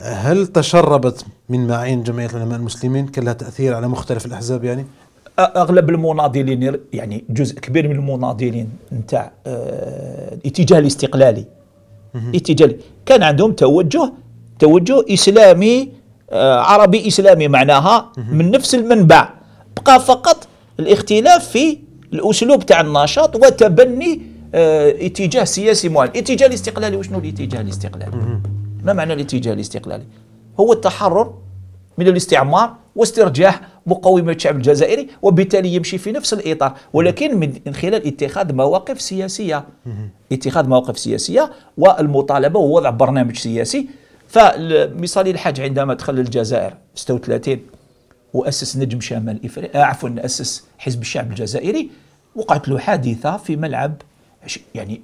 هل تشربت من معين جمعية العلماء المسلمين كان لها تأثير على مختلف الأحزاب يعني؟ اغلب المناضلين يعني جزء كبير من المناضلين نتاع الاتجاه آه، الاستقلالي الاتجاه كان عندهم توجه توجه اسلامي آه، عربي اسلامي معناها من نفس المنبع بقى فقط الاختلاف في الاسلوب تاع النشاط وتبني آه، اتجاه سياسي معين الاتجاه الاستقلالي وشنو الاتجاه الاستقلالي ما معنى الاتجاه الاستقلالي هو التحرر من الاستعمار واسترجاع مقومة الشعب الجزائري وبالتالي يمشي في نفس الإطار ولكن من خلال اتخاذ مواقف سياسية اتخاذ مواقف سياسية والمطالبة ووضع برنامج سياسي فمثالي الحاج عندما دخل الجزائر 36 وأسس نجم شمال إفريقيا آه، عفوا أسس حزب الشعب الجزائري وقعت له حادثة في ملعب يعني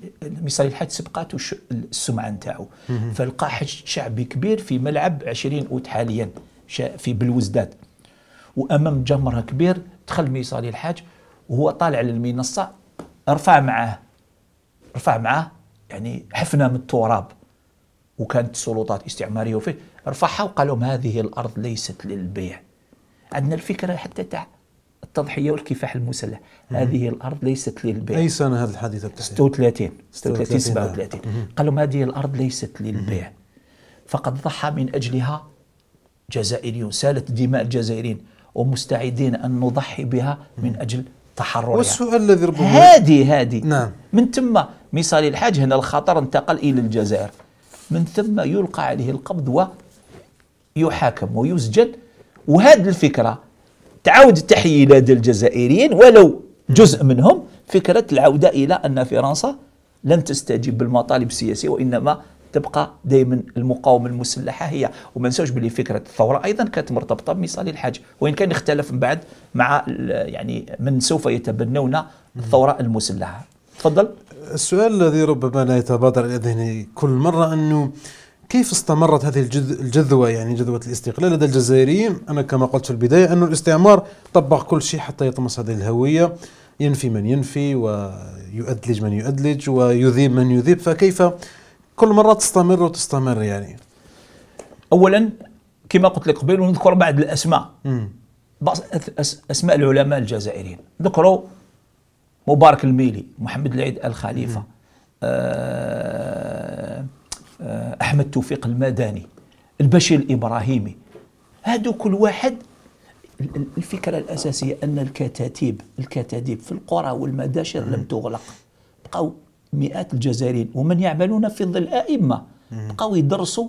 الحج سبقاته السمعه نتاعو فلقى شعبي كبير في ملعب 20 اوت حاليا في بالوزداد وامام جمره كبير دخل ميصالي الحاج وهو طالع للمنصه رفع معاه رفع معاه يعني حفنه من التراب وكانت سلطات استعماريه وفيه رفعها وقال لهم هذه الارض ليست للبيع عندنا الفكره حتى تاع التضحيه والكفاح المسلح مم. هذه الارض ليست للبيع اي سنه هذا الحديث 36 36 37 قال لهم هذه الارض ليست للبيع فقد ضحى من اجلها جزائريون سالت دماء الجزائريين ومستعدين ان نضحي بها من اجل تحررها والسؤال الذي ربما هادي هادي نعم من ثم مثال الحاج هنا الخطر انتقل الى الجزائر من ثم يلقى عليه القبض ويحاكم ويسجن وهذه الفكره تعاود تحيي لدى الجزائريين ولو جزء منهم فكرة العودة إلى أن فرنسا لن تستجيب بالمطالب السياسية وإنما تبقى دائما المقاومه المسلحه هي وما نساوش بلي فكره الثوره ايضا كانت مرتبطه بمثال الحاج وان كان اختلف من بعد مع يعني من سوف يتبنون الثوره المسلحه تفضل السؤال الذي ربما لا يتبادر الى ذهني كل مره انه كيف استمرت هذه الجذوة يعني جذوة الاستقلال لدى الجزائريين أنا كما قلت في البداية أن الاستعمار طبق كل شيء حتى يطمس هذه الهوية ينفي من ينفي ويؤدلج من يؤدلج ويذيب من يذيب فكيف كل مرة تستمر وتستمر يعني أولا كما قلت لك قبل ونذكر بعض الأسماء بعض أسماء العلماء الجزائريين ذكروا مبارك الميلي محمد العيد الخليفة آه آه، احمد توفيق المداني البشير الابراهيمي هادو كل واحد الفكره الاساسيه ان الكتاتيب الكتاتيب في القرى والمداشر لم تغلق بقوا مئات الجزائريين ومن يعملون في ظل الائمه بقوا يدرسوا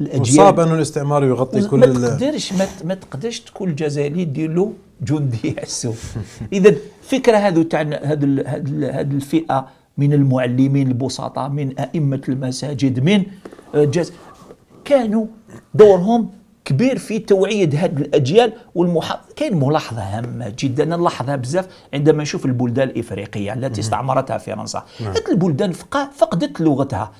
الاجيال وصعب ان الاستعمار يغطي كل ما تقدرش ما تقدرش تكون الجزائري يدير له جندي يعسو اذا فكره هذو تاع هذه الفئه من المعلمين البسطاء من أئمة المساجد من آه، جز كانوا دورهم كبير في توعية هذه الأجيال والمحط كاين ملاحظة هامة جدا نلاحظها بزاف عندما نشوف البلدان الإفريقية التي استعمرتها فرنسا نعم. هذه البلدان فقدت لغتها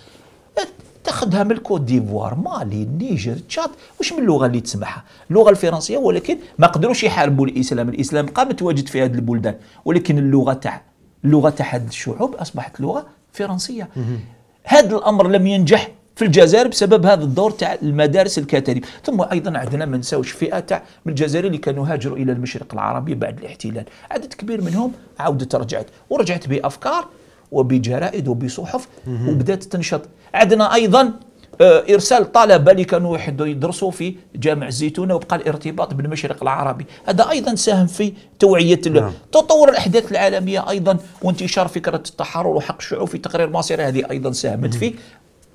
تاخذها من الكوت ديفوار مالي نيجر تشاد واش من اللغه اللي تسمعها اللغه الفرنسيه ولكن ما قدروش يحاربوا الاسلام الاسلام قام متواجد في هذه البلدان ولكن اللغه تاع لغه احد الشعوب اصبحت لغه فرنسيه هذا الامر لم ينجح في الجزائر بسبب هذا الدور تاع المدارس الكتاليب ثم ايضا عندنا ما نساوش فئه تاع من الجزائر اللي كانوا هاجروا الى المشرق العربي بعد الاحتلال عدد كبير منهم عاودت رجعت ورجعت بافكار وبجرائد وبصحف وبدات تنشط عندنا ايضا آه، ارسال طلبه اللي كانوا يدرسوا في جامع الزيتونه وبقى الارتباط بالمشرق العربي هذا ايضا ساهم في توعيه نعم. تطور الاحداث العالميه ايضا وانتشار فكره التحرر وحق الشعوب في تقرير مصير هذه ايضا ساهمت في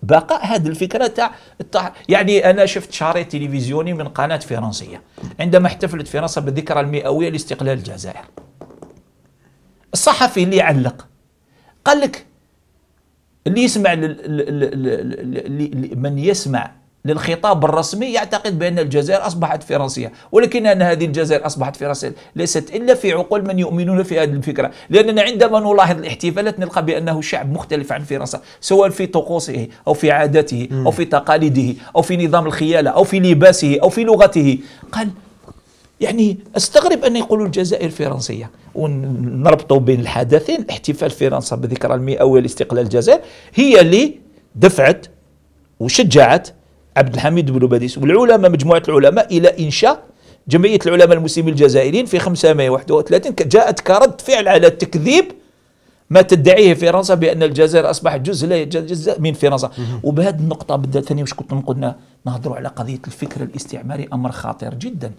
بقاء هذه الفكره تاع التح... يعني انا شفت شريط تلفزيوني من قناه فرنسيه عندما احتفلت فرنسا بالذكرى المئويه لاستقلال الجزائر الصحفي اللي علق قال لك اللي يسمع من يسمع للخطاب الرسمي يعتقد بأن الجزائر أصبحت فرنسية ولكن أن هذه الجزائر أصبحت فرنسية ليست إلا في عقول من يؤمنون في هذه الفكرة لأننا عندما نلاحظ الاحتفالات نلقى بأنه شعب مختلف عن فرنسا سواء في طقوسه أو في عاداته أو في تقاليده أو في نظام الخيالة أو في لباسه أو في لغته قال يعني استغرب ان يقولوا الجزائر الفرنسيه ونربطوا بين الحدثين احتفال فرنسا بذكرى المئويه لاستقلال الجزائر هي اللي دفعت وشجعت عبد الحميد بن باديس والعلماء مجموعه العلماء الى انشاء جمعيه العلماء المسلمين الجزائريين في 531 جاءت كرد فعل على تكذيب ما تدعيه فرنسا بان الجزائر اصبحت جزء لا يتجزا من فرنسا وبهذه النقطه بالذات ثاني واش كنت قلنا نهضروا على قضيه الفكر الاستعماري امر خطير جدا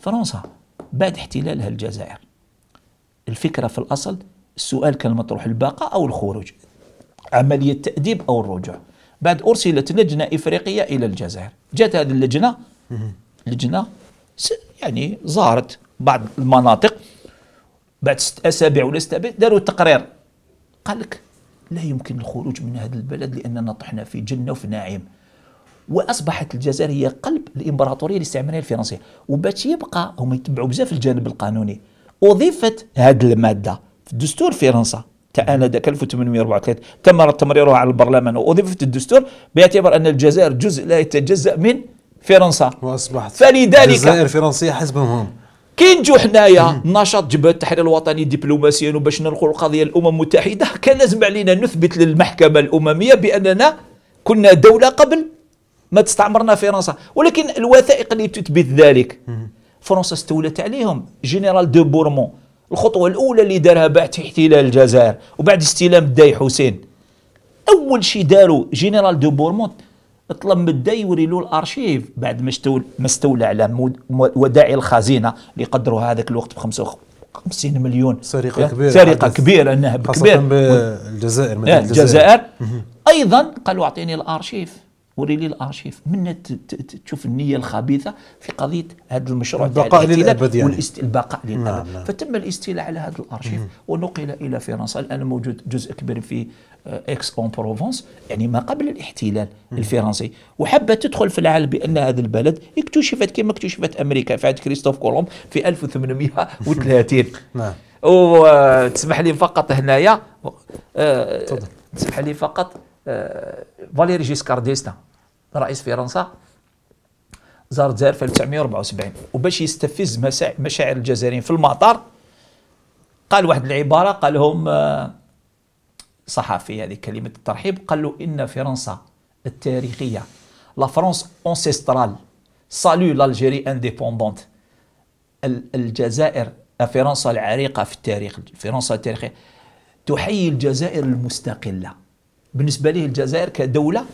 فرنسا بعد احتلالها الجزائر الفكرة في الأصل السؤال كان مطروح الباقة أو الخروج عملية تأديب أو الرجوع بعد أرسلت لجنة إفريقية إلى الجزائر جات هذه اللجنة لجنة يعني زارت بعض المناطق بعد ست أسابيع ولا ست أسابيع داروا التقرير قال لك لا يمكن الخروج من هذا البلد لأننا طحنا في جنة وفي نعيم واصبحت الجزائر هي قلب الامبراطوريه الاستعماريه الفرنسيه وباش يبقى هم يتبعوا بزاف الجانب القانوني اضيفت هذه الماده في الدستور فرنسا تاع انذاك 1834 تم تمريرها على البرلمان واضيفت الدستور باعتبار ان الجزائر جزء لا يتجزا من فرنسا واصبحت فلذلك الجزائر فرنسيه حسب هم كي نجو حنايا نشاط جبهه التحرير الوطني دبلوماسيا وباش نلقوا القضيه الامم المتحده كان لازم علينا نثبت للمحكمه الامميه باننا كنا دوله قبل ما تستعمرنا فرنسا ولكن الوثائق اللي تثبت ذلك فرنسا استولت عليهم جنرال دو بورمون الخطوة الأولى اللي دارها بعد احتلال الجزائر وبعد استلام الداي حسين أول شيء داروا جنرال دو بورمون طلب من الداي يوري له الارشيف بعد ما استولى ما استولى على وداعي الخزينه اللي قدروها هذاك الوقت ب 50 مليون سرقه كبيره سرقه كبيره انها خاصه بالجزائر آه، الجزائر ايضا قالوا اعطيني الارشيف وري لي الارشيف من تشوف النيه الخبيثه في قضيه هذا المشروع البقاء للابد يعني والاست... البقاء نعم، للابد نعم نعم. فتم الاستيلاء على هذا الارشيف مم. ونقل الى فرنسا الان موجود جزء كبير في آه، اكس اون بروفونس يعني ما قبل الاحتلال مم. الفرنسي وحبت تدخل في العالم بان هذا البلد اكتشفت كما اكتشفت امريكا في عهد كريستوف كولومب في 1830 نعم وتسمح لي فقط هنايا آه، تفضل تسمح لي فقط آه، فاليري جيسكار ديستان رئيس فرنسا زار الجزائر في 1974 وباش يستفز مشاعر الجزائريين في المطار قال واحد العباره قال لهم آه، صحفي هذه كلمه الترحيب قال له ان فرنسا التاريخيه لا فرنسا اونسيسترال سالو لالجيري انديبوندونت الجزائر فرنسا العريقه في التاريخ فرنسا التاريخيه تحيي الجزائر المستقله بالنسبه ليه الجزائر كدوله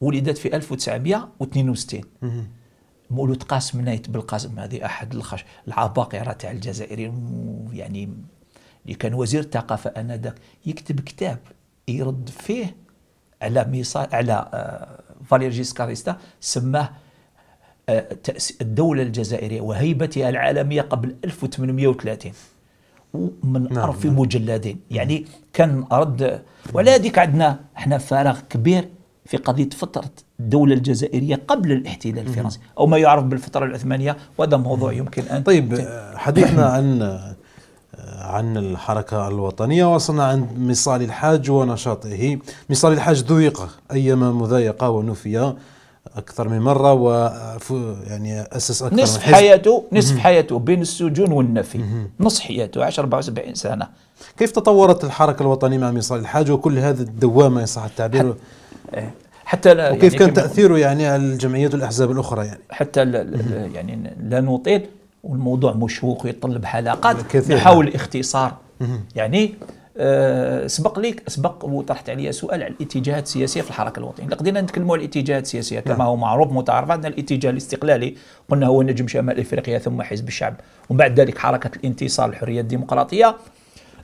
ولدت في 1962 مولود قاسم نايت بالقاسم هذه احد الخش العباقره تاع الجزائريين يعني اللي كان وزير الثقافه انذاك يكتب كتاب يرد فيه على ميسا على آه، فالير جيسكاريستا سماه آه، الدولة الجزائرية وهيبتها العالمية قبل 1830 ومن نعم،, نعم. مجلدين يعني كان رد ولا هذيك عندنا احنا فراغ كبير في قضية فترة الدولة الجزائرية قبل الاحتلال الفرنسي أو ما يعرف بالفترة العثمانية وهذا موضوع يمكن أن طيب حديثنا عن عن الحركة الوطنية وصلنا عند مصال الحاج ونشاطه مصال الحاج ذوق أيما مذايقة ونفي أكثر من مرة و يعني أسس أكثر نصف من حزب. حياته نصف حياته بين السجون والنفي نصف حياته 10 74 سنة كيف تطورت الحركة الوطنية مع مصال الحاج وكل هذه الدوامة إن صح التعبير إيه. حتى لا وكيف يعني كان تاثيره يعني على الجمعيات والاحزاب الاخرى يعني حتى يعني لا نطيل والموضوع مشوق ويطلب حلقات نحاول اختصار يعني أه سبق ليك سبق وطرحت عليا سؤال على الاتجاهات السياسيه في الحركه الوطنيه قدرنا نتكلموا على الاتجاهات السياسيه كما نعم. هو معروف متعارف عندنا الاتجاه الاستقلالي قلنا هو نجم شمال افريقيا ثم حزب الشعب ومن بعد ذلك حركه الانتصار الحريه الديمقراطيه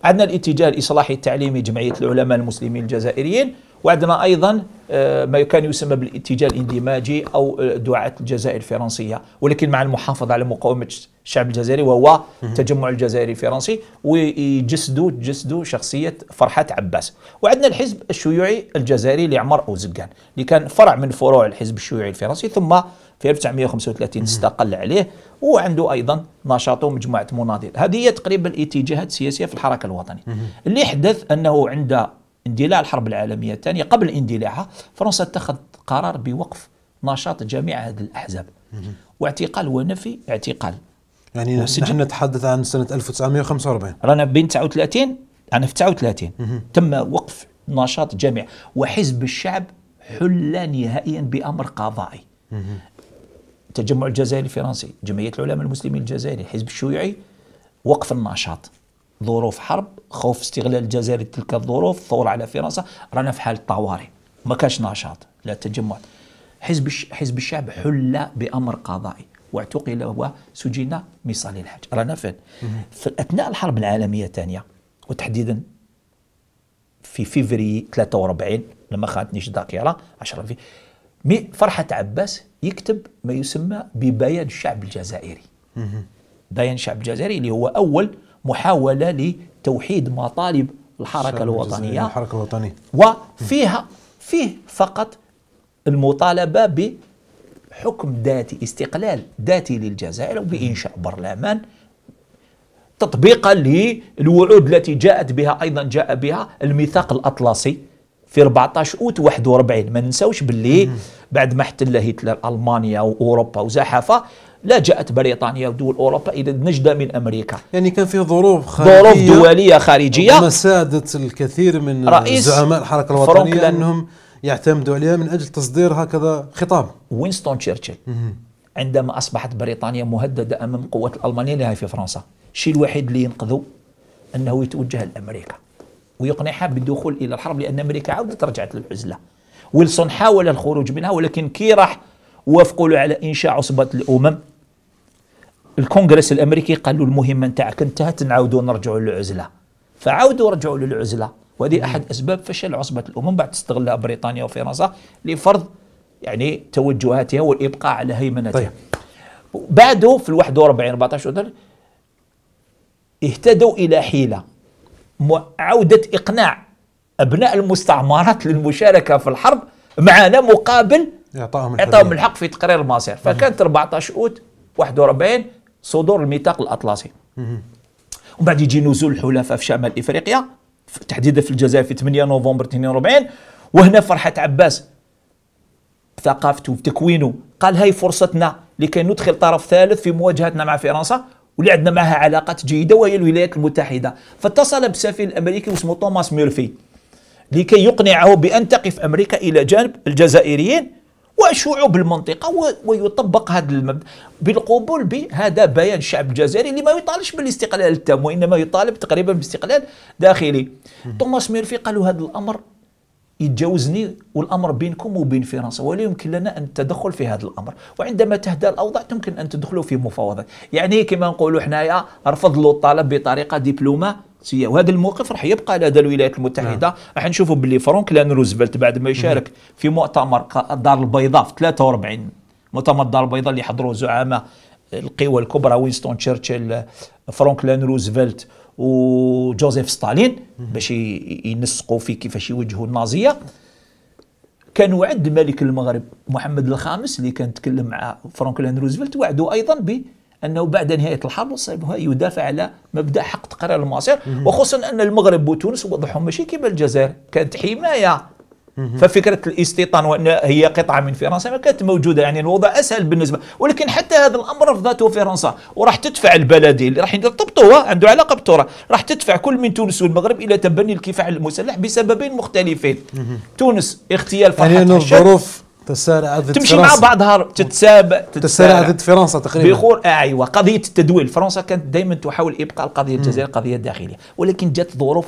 عندنا الاتجاه الاصلاحي التعليمي جمعيه العلماء المسلمين الجزائريين وعندنا ايضا آه، ما كان يسمى بالاتجاه الاندماجي او آه، دعاة الجزائر الفرنسيه ولكن مع المحافظه على مقاومه الشعب الجزائري وهو التجمع الجزائري الفرنسي ويجسدوا جسدوا شخصيه فرحات عباس وعندنا الحزب الشيوعي الجزائري لعمر اوزكان اللي كان فرع من فروع الحزب الشيوعي الفرنسي ثم في 1935 استقل عليه وعنده ايضا نشاطه مجموعه مناضل هذه هي تقريبا الاتجاهات السياسيه في الحركه الوطنيه اللي حدث انه عند اندلاع الحرب العالمية الثانية قبل اندلاعها فرنسا اتخذت قرار بوقف نشاط جميع هذه الأحزاب واعتقال ونفي اعتقال يعني نحن نتحدث عن سنة 1945 رانا بين 39 أنا في 39 تم وقف نشاط جميع وحزب الشعب حل نهائيا بأمر قضائي التجمع الجزائري الفرنسي جمعية العلماء المسلمين الجزائري حزب الشيوعي وقف النشاط ظروف حرب خوف استغلال الجزائر تلك الظروف ثورة على فرنسا رانا في حالة طوارئ ما كانش نشاط لا تجمع حزب حزب الشعب حل بأمر قضائي واعتقل وسجن ميصالي الحج رانا فين في أثناء الحرب العالمية الثانية وتحديدا في فيفري 43 لما خانتنيش الذاكرة 10 في مي فرحت عباس يكتب ما يسمى ببيان الشعب الجزائري بيان الشعب الجزائري اللي هو أول محاوله لتوحيد مطالب الحركه الوطنيه الحركه الوطنيه وفيها فيه فقط المطالبه بحكم ذاتي استقلال ذاتي للجزائر وبانشاء برلمان تطبيقا للوعود التي جاءت بها ايضا جاء بها الميثاق الاطلسي في 14 اوت 41 ما ننساوش باللي بعد ما احتل هتلر المانيا واوروبا وزحفها جاءت بريطانيا ودول أوروبا إلى النجدة من أمريكا يعني كان في ظروف خارجية ظروف دولية خارجية مسادت سادت الكثير من زعماء الحركة الوطنية أنهم يعتمدوا عليها من أجل تصدير هكذا خطاب وينستون تشرشل عندما أصبحت بريطانيا مهددة أمام قوات الألمانية اللي هي في فرنسا الشيء الوحيد اللي ينقذه أنه يتوجه لأمريكا ويقنعها بالدخول إلى الحرب لأن أمريكا عودت رجعت للعزلة ويلسون حاول الخروج منها ولكن كي راح وافقوا له على انشاء عصبه الامم الكونغرس الامريكي قال له المهمه نتاعك انتهت نعاودوا نرجعوا للعزله فعاودوا رجعوا للعزله وهذه احد اسباب فشل عصبه الامم بعد استغلها بريطانيا وفرنسا لفرض يعني توجهاتها والابقاء على هيمنتها طيب. بعده في ال 41 14 اهتدوا الى حيله عوده اقناع ابناء المستعمرات للمشاركه في الحرب معنا مقابل اعطاهم اعطاهم الحق في تقرير المصير فكانت 14 اوت 41 صدور الميثاق الاطلسي ومن بعد يجي نزول الحلفاء في شمال افريقيا تحديدا في الجزائر في 8 نوفمبر 42 وهنا فرحه عباس بثقافته بتكوينه قال هاي فرصتنا لكي ندخل طرف ثالث في مواجهتنا مع فرنسا واللي عندنا معها علاقات جيده وهي الولايات المتحده فاتصل بسفير امريكي اسمه توماس ميرفي لكي يقنعه بأن تقف أمريكا إلى جانب الجزائريين وشعوب المنطقة ويطبق هذا المبدأ بالقبول بهذا بيان الشعب الجزائري اللي ما يطالبش بالاستقلال التام وإنما يطالب تقريبا باستقلال داخلي توماس ميرفي قالوا هذا الأمر يتجاوزني والامر بينكم وبين فرنسا ولا يمكن لنا ان التدخل في هذا الامر وعندما تهدى الاوضاع يمكن ان تدخلوا في مفاوضات يعني كما نقولوا حنايا رفض له الطلب بطريقه ديبلوما سي وهذا الموقف راح يبقى لدى الولايات المتحده نعم. راح نشوفوا باللي فرانكلين روزفلت بعد ما يشارك مم. في مؤتمر الدار البيضاء في 43 مؤتمر الدار البيضاء اللي حضروه زعماء القوى الكبرى وينستون تشرشل فرانكلين روزفلت وجوزيف ستالين باش ينسقوا في كيفاش يوجهوا النازيه كان وعد ملك المغرب محمد الخامس اللي كان تكلم مع فرانكلين روزفلت وعدوا ايضا ب انه بعد نهايه الحرب يدافع على مبدا حق تقرير المصير وخصوصا ان المغرب وتونس وضعهم ماشي كيما الجزائر كانت حمايه ففكره الاستيطان وان هي قطعه من فرنسا ما كانت موجوده يعني الوضع اسهل بالنسبه ولكن حتى هذا الامر رفضته فرنسا وراح تدفع البلدي اللي راح يرتبطوا عنده علاقه بالتراب راح تدفع كل من تونس والمغرب الى تبني الكفاح المسلح بسببين مختلفين تونس اغتيال فرحه يعني الظروف تسارع ضد تمشي فرنسا. مع بعضها تتساب تتسارع ضد فرنسا تقريبا بخور ايوه قضيه التدويل فرنسا كانت دائما تحاول ابقاء القضيه الجزائر قضيه داخليه ولكن جات ظروف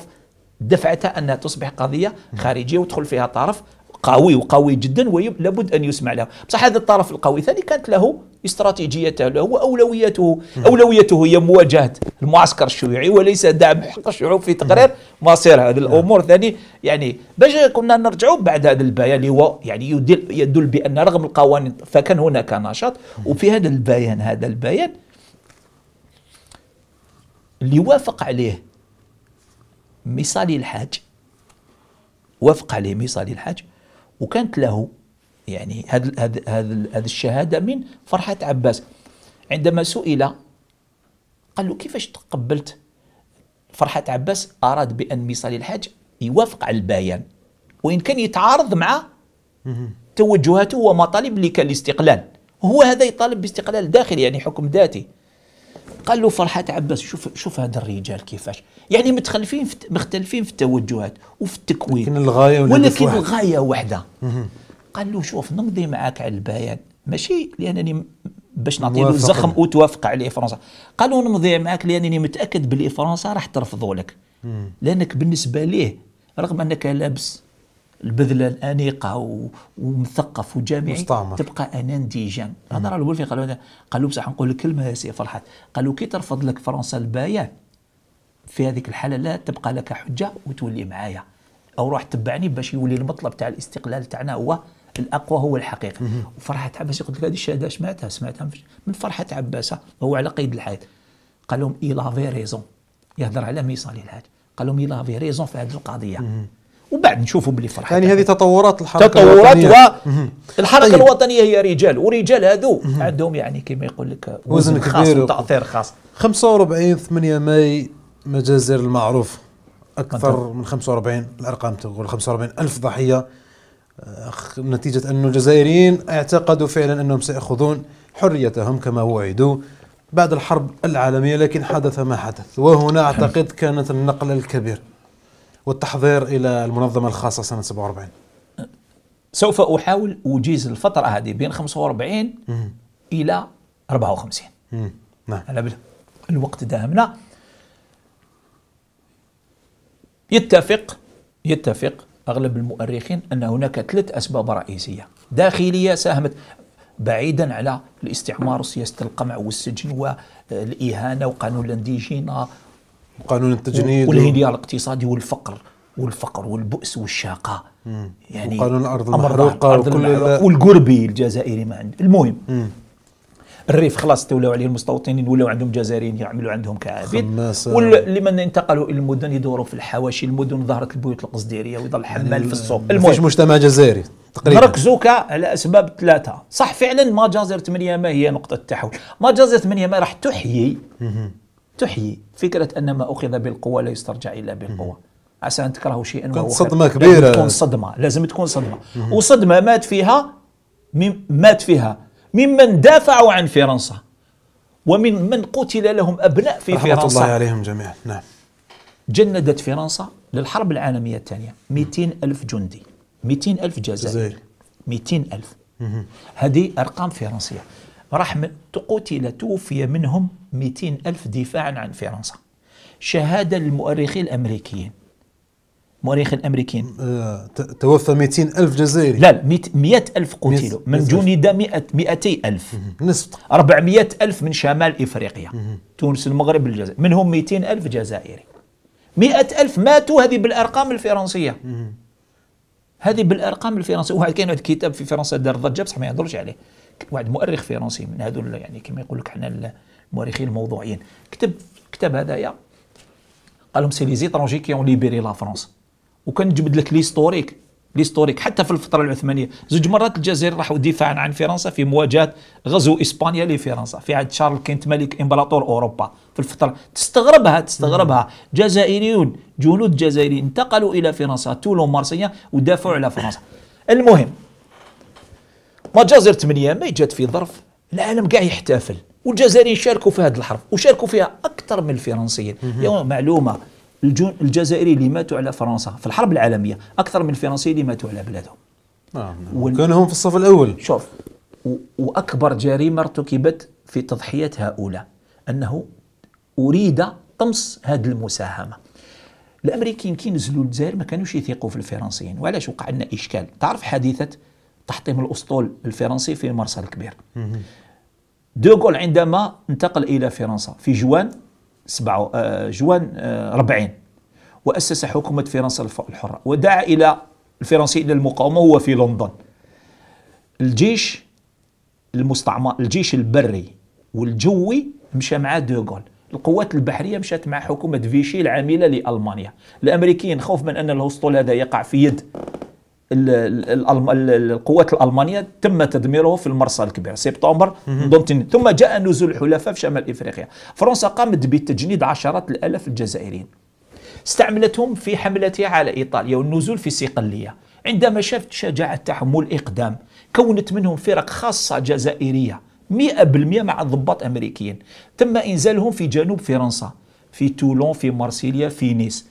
دفعتها انها تصبح قضيه خارجيه ويدخل فيها طرف قوي وقوي جدا ولابد ان يسمع له بصح هذا الطرف القوي الثاني كانت له استراتيجيته له واولوياته اولويته هي مواجهه المعسكر الشيوعي وليس دعم حق الشعوب في تقرير مصير هذه نعم. الامور ثاني يعني باش كنا نرجعوا بعد هذا البيان اللي هو يعني يدل, يدل بان رغم القوانين فكان هناك نشاط وفي هذا البيان هذا البيان اللي وافق عليه مصالي الحاج وافق عليه مصالي الحاج وكانت له يعني هذه الشهادة من فرحة عباس عندما سئل قال له كيفاش تقبلت فرحة عباس أراد بأن ميصال الحاج يوافق على البيان وإن كان يتعارض مع توجهاته ومطالب اللي كان الاستقلال هو هذا يطالب باستقلال داخلي يعني حكم ذاتي قال له فرحة عباس شوف شوف هذا الرجال كيفاش يعني متخلفين في مختلفين في التوجهات وفي التكوين لكن الغاية ولكن واحد. الغاية واحدة قال له شوف نمضي معاك على البيان ماشي لأنني باش نعطي له زخم وتوافق عليه فرنسا قالوا نمضي معك لأنني متأكد بلي فرنسا راح ترفضوا لك لأنك بالنسبة ليه رغم أنك لابس البذله الانيقه ومثقف وجامعي مستعمر. تبقى انانديجان انا راه الولفي قالوا قالوا بصح نقول لك كلمه يا سي فرحات قالوا كي ترفض لك فرنسا البايع في هذيك الحاله لا تبقى لك حجه وتولي معايا او روح تبعني باش يولي المطلب تاع الاستقلال تاعنا هو الاقوى هو الحقيقي وفرحت عباس قلت لك هذه الشهاده سمعتها سمعتها من فرحه عباسه وهو على قيد الحياه قال لهم اي لافي ريزون يهضر على ميصالي الحاج قال لهم اي لافي ريزون في هذه القضيه وبعد نشوفوا باللي فرحه يعني هذه تطورات الحركه تطورات الوطنيه الحركة طيب. الوطنيه هي رجال ورجال هذو عندهم يعني كما يقول لك وزن, وزن خاص وتاثير خاص 45 8 ماي مجازر المعروف اكثر من 45 الارقام تقول 45 الف ضحيه آه، نتيجه ان الجزائريين اعتقدوا فعلا انهم سياخذون حريتهم كما وعدوا بعد الحرب العالميه لكن حدث ما حدث وهنا اعتقد كانت النقله الكبيره والتحضير إلى المنظمة الخاصة سنة 47 سوف أحاول أجيز الفترة هذه بين 45 مم. إلى 54 مم. نعم على الوقت داهمنا يتفق يتفق أغلب المؤرخين أن هناك ثلاث أسباب رئيسية داخلية ساهمت بعيدا على الاستعمار وسياسة القمع والسجن والإهانة وقانون الانديجينة قانون التجنيد والانهيار و... الاقتصادي والفقر والفقر والبؤس والشاقه يعني قانون الارض المحروقه وكل والقربي الجزائري ما عنده المهم مم. الريف خلاص تولوا عليه المستوطنين ولاو عندهم جزائريين يعملوا عندهم كعابد ولمن انتقلوا الى المدن يدوروا في الحواشي المدن ظهرت البيوت القصديريه ويضل الحمال يعني في السوق المهم مجتمع جزائري تقريبا ركزوك على اسباب ثلاثه صح فعلا ما جازر 8 ما هي نقطه تحول جازر 8 ما راح تحيي تحيي فكره ان ما اخذ بالقوه لا يسترجع الا بالقوه عسى ان تكرهوا شيئا كانت صدمه كبيره لازم تكون صدمه لازم تكون صدمه وصدمه مات فيها مات فيها ممن دافعوا عن فرنسا ومن من قتل لهم ابناء في رحمة فرنسا الله عليهم جميعا نعم جندت فرنسا للحرب العالميه الثانيه 200 الف جندي 200 الف جزائري 200 الف هذه ارقام فرنسيه راح قتل توفي منهم 200 ألف دفاعا عن فرنسا شهادة للمؤرخين الأمريكيين مورخ الأمريكيين أه، توفى 200 ألف جزائري لا 100 ألف قتلوا من جند 200 ألف نصف 400 ألف من شمال إفريقيا تونس المغرب الجزائر منهم 200 ألف جزائري 100 ألف ماتوا هذه بالأرقام الفرنسية هذه بالارقام الفرنسيه واحد كاين واحد الكتاب في فرنسا دار ضجه بصح ما يهضرش عليه واحد مؤرخ فرنسي من هذول يعني كما يقول لك حنا مؤرخين موضوعيين كتب كتب هذايا قال لهم سي لي زيترونجي كي اون ليبيري لا فرونس وكان جبد لك ليستوريك ليستوريك حتى في الفترة العثمانية زوج مرات الجزائر راحوا دفاعا عن فرنسا في مواجهة غزو إسبانيا لفرنسا في عهد شارل كنت ملك إمبراطور أوروبا في الفترة تستغربها تستغربها جزائريون جنود جزائريين انتقلوا إلى فرنسا تولون مارسيا ودافعوا على فرنسا المهم ما جزر 8 ما جات في ظرف العالم كاع يحتفل والجزائريين شاركوا في هذه الحرب وشاركوا فيها اكثر من الفرنسيين يوم معلومه الجزائري اللي ماتوا على فرنسا في الحرب العالميه اكثر من الفرنسيين اللي ماتوا على بلادهم آه. نعم. وال... كانوا هم في الصف الاول شوف و... واكبر جريمه ارتكبت في تضحيه هؤلاء انه اريد طمس هذه المساهمه الامريكيين كي نزلوا الجزائر ما كانوش يثيقوا في الفرنسيين وعلاش وقع لنا اشكال تعرف حادثه تحطيم الاسطول الفرنسي في مرسى الكبير دوغول عندما انتقل إلى فرنسا في جوان سبعة آه، جوان 40 آه، وأسس حكومة فرنسا الحرة ودعا إلى الفرنسيين إلى المقاومة هو في لندن الجيش المستعمر الجيش البري والجوي مشى مع دوغول القوات البحريه مشات مع حكومه فيشي العامله لالمانيا الامريكيين خوف من ان الاسطول هذا يقع في يد القوات الالمانيه تم تدميره في المرصى الكبير سبتمبر ثم جاء نزول الحلفاء في شمال افريقيا فرنسا قامت بتجنيد عشرات الالاف الجزائريين استعملتهم في حملتها على ايطاليا والنزول في صقليه عندما شافت شجاعه تحمل اقدام كونت منهم فرق خاصه جزائريه 100% مع ضباط امريكيين تم انزالهم في جنوب فرنسا في تولون في مارسيليا في نيس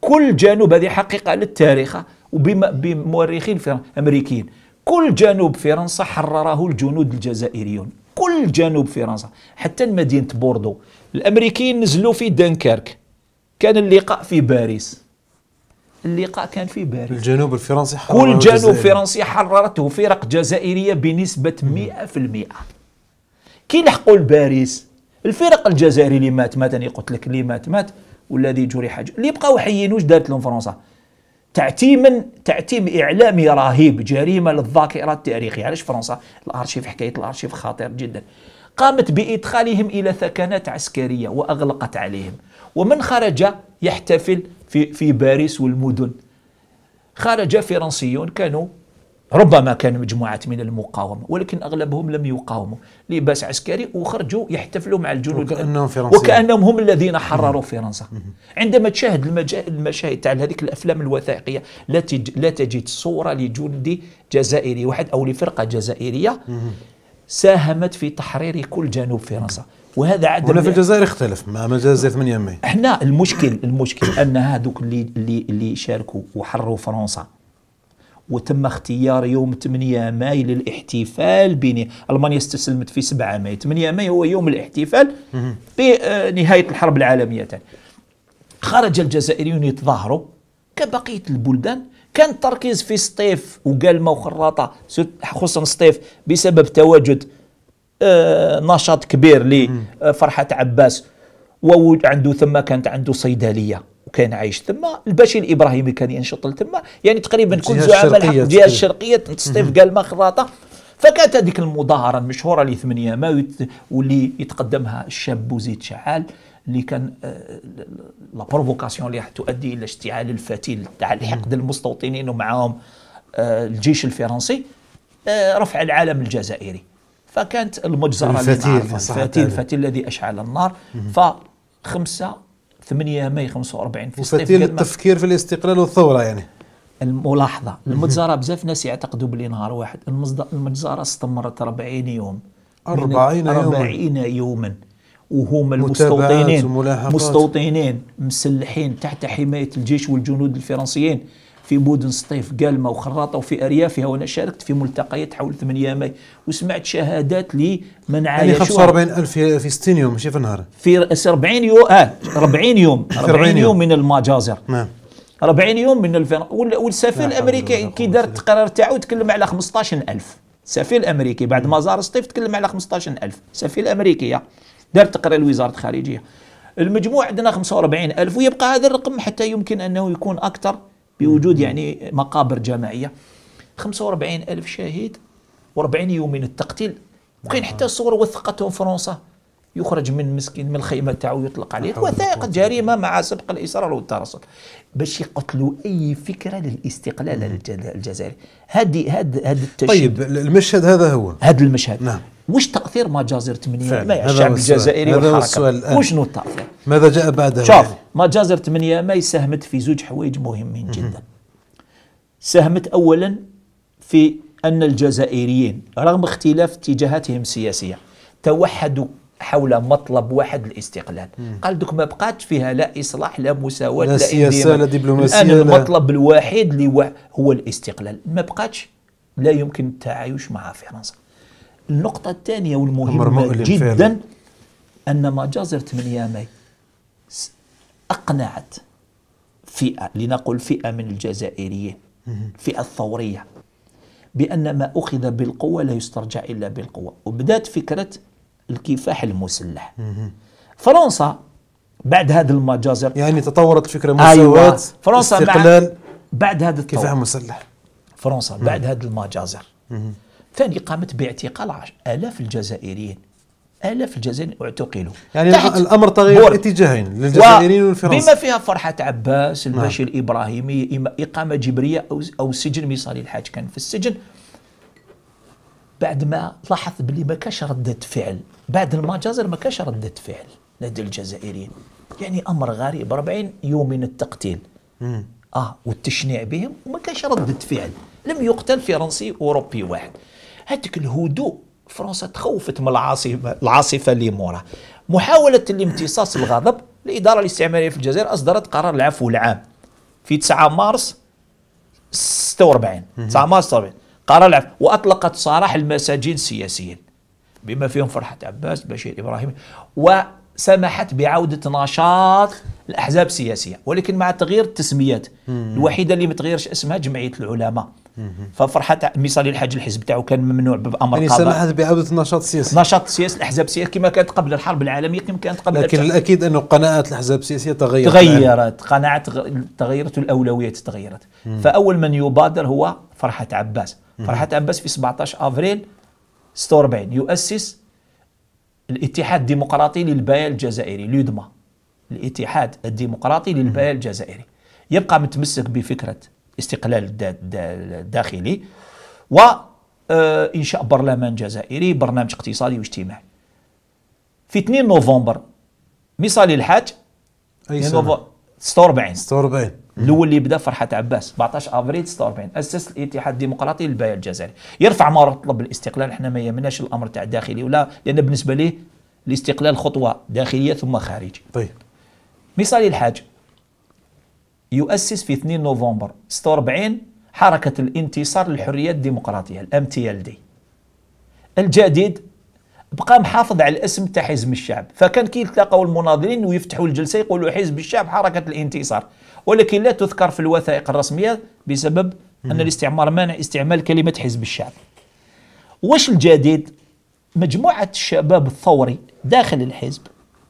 كل جنوب هذه حقيقه للتاريخ وبمؤرخين امريكيين كل جنوب فرنسا حرره الجنود الجزائريون كل جنوب فرنسا حتى مدينه بوردو الامريكيين نزلوا في دنكيرك كان اللقاء في باريس اللقاء كان في باريس الجنوب الفرنسي حرره كل جنوب فرنسي حررته فرق جزائريه بنسبه 100% كي لحقوا لباريس الفرق الجزائري اللي مات مات انا قلت لك اللي مات مات والذي جرح اللي بقاو حيين واش دارت لهم فرنسا تعتيما تعتيم اعلامي رهيب جريمه للذاكره التاريخيه علاش يعني فرنسا الارشيف حكايه الارشيف خطير جدا قامت بادخالهم الى ثكنات عسكريه واغلقت عليهم ومن خرج يحتفل في في باريس والمدن خرج فرنسيون كانوا ربما كان مجموعة من المقاومة ولكن أغلبهم لم يقاوموا لباس عسكري وخرجوا يحتفلوا مع الجنود وكأنهم, فرنسيين. وكأنهم هم الذين حرروا فرنسا عندما تشاهد المشاهد تاع هذيك الأفلام الوثائقية لا, تج... لا تجد صورة لجندي جزائري واحد أو لفرقة جزائرية ساهمت في تحرير كل جنوب فرنسا وهذا عدم ولا في الجزائر اختلف مع الجزائر 8 ماي احنا المشكل المشكل ان هذوك اللي اللي اللي شاركوا وحرروا فرنسا وتم اختيار يوم 8 ماي للاحتفال بني المانيا استسلمت في 7 ماي 8 ماي هو يوم الاحتفال بنهايه آه، الحرب العالميه الثانيه خرج الجزائريون يتظاهروا كبقيه البلدان كان التركيز في سطيف وقالمه وخراطه خصوصا سطيف بسبب تواجد آه، نشاط كبير لفرحه آه، عباس وعنده ثم كانت عنده صيدليه كان عايش تما الباشي الابراهيمي كان ينشط تما يعني تقريبا كل زعماء الحق الجهه الشرقيه تنتصيف قال ما خراطه فكانت هذيك المظاهره المشهوره اللي 8 مايو واللي يتقدمها الشاب بوزيد شعال اللي كان آه، لا بروفوكاسيون اللي تؤدي الى اشتعال الفتيل تاع الحقد المستوطنين ومعاهم آه، الجيش الفرنسي آه، رفع العلم الجزائري فكانت المجزره الفتيل الفتيل الفتيل الذي اشعل النار فخمسه 8 ماي 45 في وفتيل التفكير في الاستقلال والثوره يعني الملاحظه المجزره بزاف ناس يعتقدوا بلي نهار واحد المجزره استمرت 40 يوم 40 يوم 40 يوما وهما المستوطنين مستوطنين مسلحين تحت حمايه الجيش والجنود الفرنسيين في مدن سطيف قالمة وخراطة وفي أريافها وأنا شاركت في ملتقيات حول 8 ماي وسمعت شهادات لمن عايش يعني 45 ألف في 60 يوم ماشي في النهار في 40 آه، يوم آه 40 يوم 40 يوم من المجازر نعم 40 يوم من الفن نعم، والسفير الامريكي كي دار التقرير تاعو تكلم على 15000 السفير الامريكي بعد ما زار سطيف تكلم على 15000 السفير الامريكي دار تقرير لوزاره الخارجيه المجموع عندنا 45000 ويبقى هذا الرقم حتى يمكن انه يكون اكثر بوجود يعني مقابر جماعية 45 ألف شهيد و40 يوم من التقتيل وكاين نعم. حتى صور وثقتهم فرنسا يخرج من مسكين من الخيمه تاعو يطلق عليه وثائق جريمه مع سبق الاصرار والترصد باش يقتلوا اي فكره للاستقلال الجزائري هذه هذا هذا طيب المشهد هذا هو هذا المشهد نعم وش تاثير ما جازر 88 فعلا. الشعب الجزائري والحركه وشنو التاثير؟ ماذا جاء بعدها؟ شوف ماجازر ما جازر 8 ما ساهمت في زوج حوايج مهمين جدا ساهمت اولا في ان الجزائريين رغم اختلاف اتجاهاتهم السياسيه توحدوا حول مطلب واحد الاستقلال مم. قال دوك ما بقاتش فيها لا اصلاح لا مساواه لا, لا سياسه لا دبلوماسيه الان المطلب الوحيد اللي هو الاستقلال ما بقاتش لا يمكن التعايش مع فرنسا النقطة الثانية والمهمة جدا فعلا. أن مجازر 8 ماي أقنعت فئة لنقل فئة من الجزائريين الفئة الثورية بأن ما أخذ بالقوة لا يسترجع إلا بالقوة وبدأت فكرة الكفاح المسلح فرنسا بعد هذه المجازر يعني تطورت فكرة أيوة. مساواة أيوة. فرنسا بعد بعد هذا الكفاح المسلح فرنسا بعد هذه المجازر ثاني قامت باعتقال آلاف الجزائريين آلاف الجزائريين اعتقلوا يعني الأمر تغير اتجاهين للجزائريين والفرنسيين بما فيها فرحة عباس نعم. البشير نعم. إقامة جبرية أو, أو سجن ميصالي الحاج كان في السجن بعد ما لاحظت بلي ما كاش ردة فعل بعد المجازر ما كاش ردة فعل لدى الجزائريين يعني امر غريب 40 يوم من التقتيل اه والتشنيع بهم وما كانش رده فعل لم يقتل فرنسي اوروبي واحد هاتك الهدوء فرنسا تخوفت من العاصفه العاصفه اللي موراه محاوله الامتصاص الغضب الاداره الاستعماريه في الجزائر اصدرت قرار العفو العام في 9 مارس 46 9 مارس 46 قرار العفو واطلقت سراح المساجين السياسيين بما فيهم فرحه عباس بشير ابراهيم وسمحت بعوده نشاط الاحزاب السياسيه ولكن مع تغيير التسميات الوحيده اللي ما تغيرش اسمها جمعيه العلماء ففرحه مثال الحاج الحزب تاعو كان ممنوع بامر يعني سمحت بعوده النشاط السياسي نشاط السياسي الاحزاب السياسيه كما كانت قبل الحرب العالميه كما كانت قبل لكن الاكيد انه قناعات الاحزاب السياسيه تغيرت تغيرت قناعات تغيرت والاولويات تغيرت مم. فاول من يبادر هو فرحه عباس مم. فرحه عباس في 17 افريل 46 يؤسس الاتحاد الديمقراطي للبيع الجزائري ليدما الاتحاد الديمقراطي للبيع الجزائري يبقى متمسك بفكره استقلال الداخلي وإنشاء آه، برلمان جزائري برنامج اقتصادي واجتماعي في 2 نوفمبر مثال الحاج اي يعني سنه 46 46 الاول اللي بدا فرحه عباس 14 افريل 46 اسس الاتحاد الديمقراطي للبيع الجزائري يرفع طلب الاستقلال احنا ما يهمناش الامر تاع داخلي ولا لان بالنسبه ليه الاستقلال خطوه داخليه ثم خارجي طيب مثال الحاج يؤسس في 2 نوفمبر 46 حركة الانتصار للحرية الديمقراطية الام تي ال دي الجديد بقى محافظ على الاسم تاع حزب الشعب فكان كي يتلاقاو المناضلين ويفتحوا الجلسة يقولوا حزب الشعب حركة الانتصار ولكن لا تذكر في الوثائق الرسمية بسبب أن الاستعمار مانع استعمال كلمة حزب الشعب واش الجديد مجموعة الشباب الثوري داخل الحزب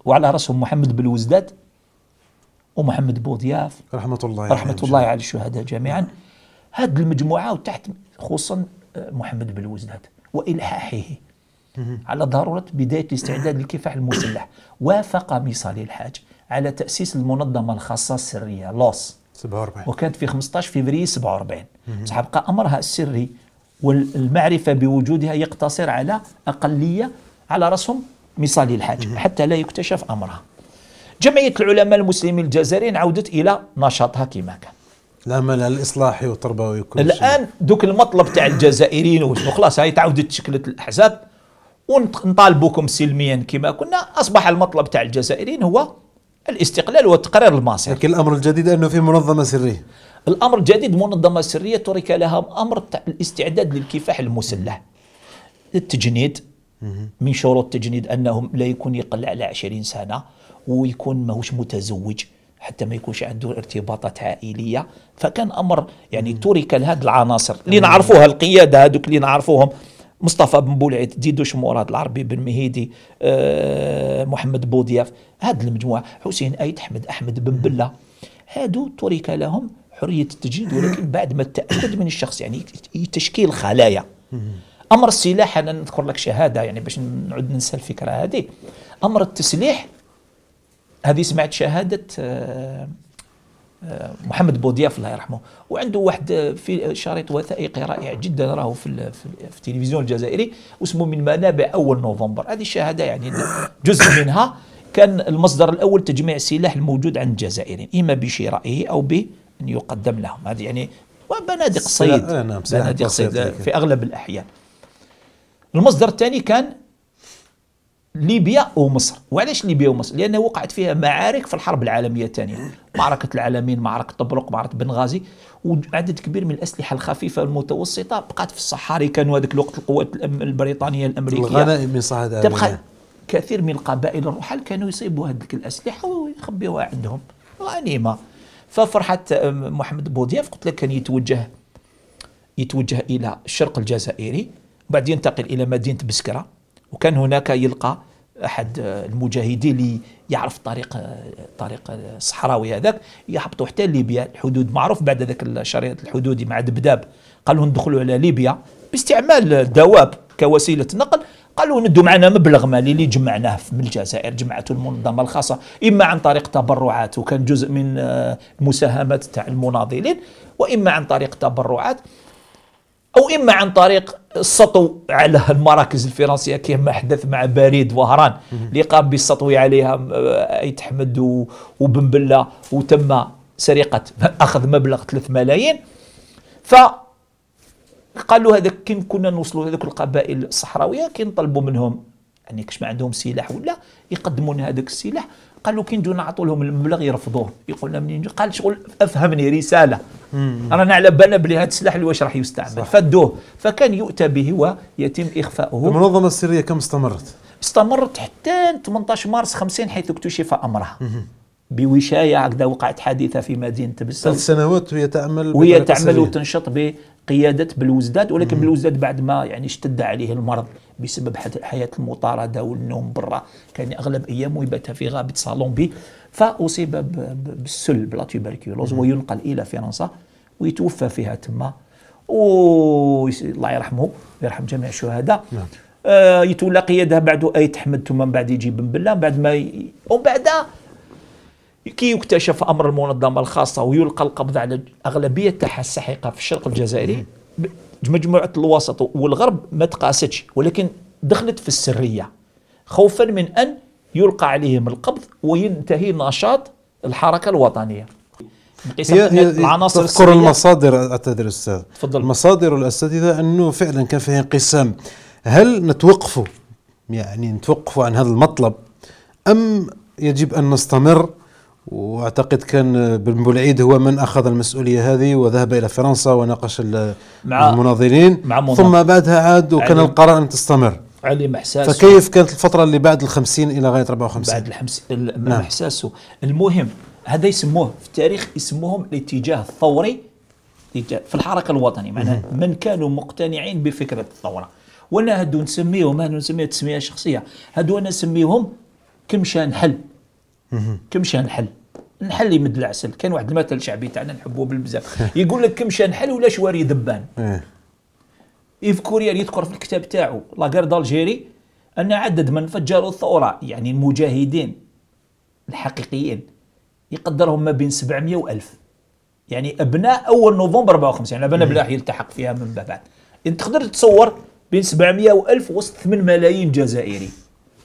وعلى رأسهم محمد بلوزداد ومحمد بوضياف رحمة الله رحمة يعني الله على الشهداء جميعا نعم. هذه المجموعة وتحت خصوصا آه، محمد بلوزداد وإلحاحه على ضرورة بداية الاستعداد للكفاح المسلح وافق ميصالي الحاج على تأسيس المنظمة الخاصة السرية لوس 47 وكانت في 15 فبراير 47 بصح بقى أمرها السري والمعرفة بوجودها يقتصر على أقلية على رسم مصالي الحاج حتى لا يكتشف أمرها جمعية العلماء المسلمين الجزائريين عودت إلى نشاطها كما كان العمل الإصلاحي والتربوي وكل الآن دوك المطلب تاع الجزائريين وشنو خلاص هاي تعاودت تشكلت الأحزاب ونطالبوكم سلميا كما كنا أصبح المطلب تاع الجزائريين هو الاستقلال وتقرير المصير لكن الأمر الجديد أنه في منظمة سرية الأمر الجديد منظمة سرية ترك لها أمر تاع الاستعداد للكفاح المسلح التجنيد من شروط التجنيد أنهم لا يكون يقل على 20 سنة ويكون ماهوش متزوج حتى ما يكونش عنده ارتباطات عائليه فكان امر يعني ترك لهذه العناصر اللي نعرفوها القياده هذوك اللي نعرفوهم مصطفى بن بولعيد ديدوش مراد العربي بن مهيدي أه محمد بوضياف هذه المجموعه حسين ايت احمد احمد بن بله هادو ترك لهم حريه التجنيد ولكن بعد ما تاكد من الشخص يعني تشكيل خلايا امر السلاح انا نذكر لك شهاده يعني باش نعود ننسى الفكره هذه امر التسليح هذه سمعت شهاده آه، آه، محمد بوضياف الله يرحمه وعنده واحد آه، في شريط وثائقي رائع جدا راهو في, في التلفزيون الجزائري واسمه من منابع اول نوفمبر هذه الشهاده يعني جزء منها كان المصدر الاول تجميع السلاح الموجود عند الجزائريين اما بشرائه او بان يقدم لهم هذه يعني وبنادق صيد نعم، بنادق صيد في اغلب الاحيان المصدر الثاني كان ليبيا ومصر وعلاش ليبيا ومصر لانه وقعت فيها معارك في الحرب العالميه الثانيه معركه العالمين معركه طبرق معركه بنغازي وعدد كبير من الاسلحه الخفيفه المتوسطه بقات في الصحاري كانوا هذاك الوقت القوات البريطانيه الامريكيه الغنائم صعد تبقى كثير من القبائل الرحال كانوا يصيبوا هذيك الاسلحه ويخبيوها عندهم غنيمه ففرحه محمد بوضياف قلت لك كان يتوجه يتوجه الى الشرق الجزائري بعد ينتقل الى مدينه بسكره وكان هناك يلقى احد المجاهدين اللي يعرف طريق الطريق الصحراوي هذاك يهبطوا حتى ليبيا الحدود معروف بعد ذاك الشريط الحدودي مع دبداب قالوا ندخلوا على ليبيا باستعمال الدواب كوسيله نقل قالوا ندوا معنا مبلغ مالي اللي جمعناه من الجزائر جمعته المنظمه الخاصه اما عن طريق تبرعات وكان جزء من المساهمات آه، تاع المناضلين واما عن طريق تبرعات أو إما عن طريق السطو على المراكز الفرنسية كما حدث مع باريد وهران اللي قام بالسطو عليها آه، أيت حمد وبن بلة وتم سرقة أخذ مبلغ 3 ملايين ف قالوا هذا كي كنا نوصلوا هذوك القبائل الصحراويه كي نطلبوا منهم يعني كش ما عندهم سلاح ولا يقدمون هذاك السلاح قالوا كي نجيو نعطوا لهم المبلغ يرفضوه يقول لنا منين قال شغل افهمني رساله رانا على بالنا بلي هذا السلاح واش راح يستعمل فدوه فكان يؤتى به ويتم اخفائه المنظمه السريه كم استمرت؟ استمرت حتى 18 مارس 50 حيث اكتشف امرها بوشايه هكذا وقعت حادثه في مدينه بسام ثلاث سنوات وهي تعمل وهي تعمل وتنشط بقياده بلوزداد ولكن بلوزداد بعد ما يعني اشتد عليه المرض بسبب حياة المطاردة والنوم برا كان أغلب أيامه يباتها في غابة سالومبي فأصيب بالسل بلا تيبركيولوز وينقل إلى فرنسا ويتوفى فيها تما و الله يرحمه ويرحم جميع الشهداء نعم. آه يتولى قيادها بعد ايت تحمد ثم من بعد يجي بن بلا بعد ما ي... ومن بعد كي يكتشف امر المنظمه الخاصه ويلقى القبض على اغلبيه تاعها الساحقه في الشرق الجزائري مجموعه الوسط والغرب ما تقاستش ولكن دخلت في السريه خوفا من ان يلقى عليهم القبض وينتهي نشاط الحركه الوطنيه العناصر تذكر المصادر اعتذر استاذ تفضل المصادر الاساتذه انه فعلا كان فيها انقسام هل نتوقفوا يعني نتوقفوا عن هذا المطلب ام يجب ان نستمر واعتقد كان بن بلعيد هو من اخذ المسؤوليه هذه وذهب الى فرنسا وناقش مع المناضلين مع مناضل. ثم بعدها عاد وكان القرار ان تستمر علي محساس فكيف كانت الفتره اللي بعد ال 50 الى غايه 54 بعد ال نعم. محساس المهم هذا يسموه في التاريخ يسموهم الاتجاه الثوري في الحركه الوطنيه معناها من كانوا مقتنعين بفكره الثوره وانا هادو نسميهم انا نسميها تسميه شخصيه هادو انا نسميهم كمشان حل كمش نحل نحل يمد العسل كان واحد المثل شعبي تاعنا نحبوه بالبزاف يقول لك كمش نحل ولا شواري ذبان ايف كوريال يذكر في الكتاب تاعو لاغير دالجيري ان عدد من فجروا الثوره يعني المجاهدين الحقيقيين يقدرهم ما بين 700 و1000 يعني ابناء اول نوفمبر 54 يعني ابناء إيه. بلا يلتحق فيها من بعد انت تقدر تتصور بين 700 و1000 وسط 8 ملايين جزائري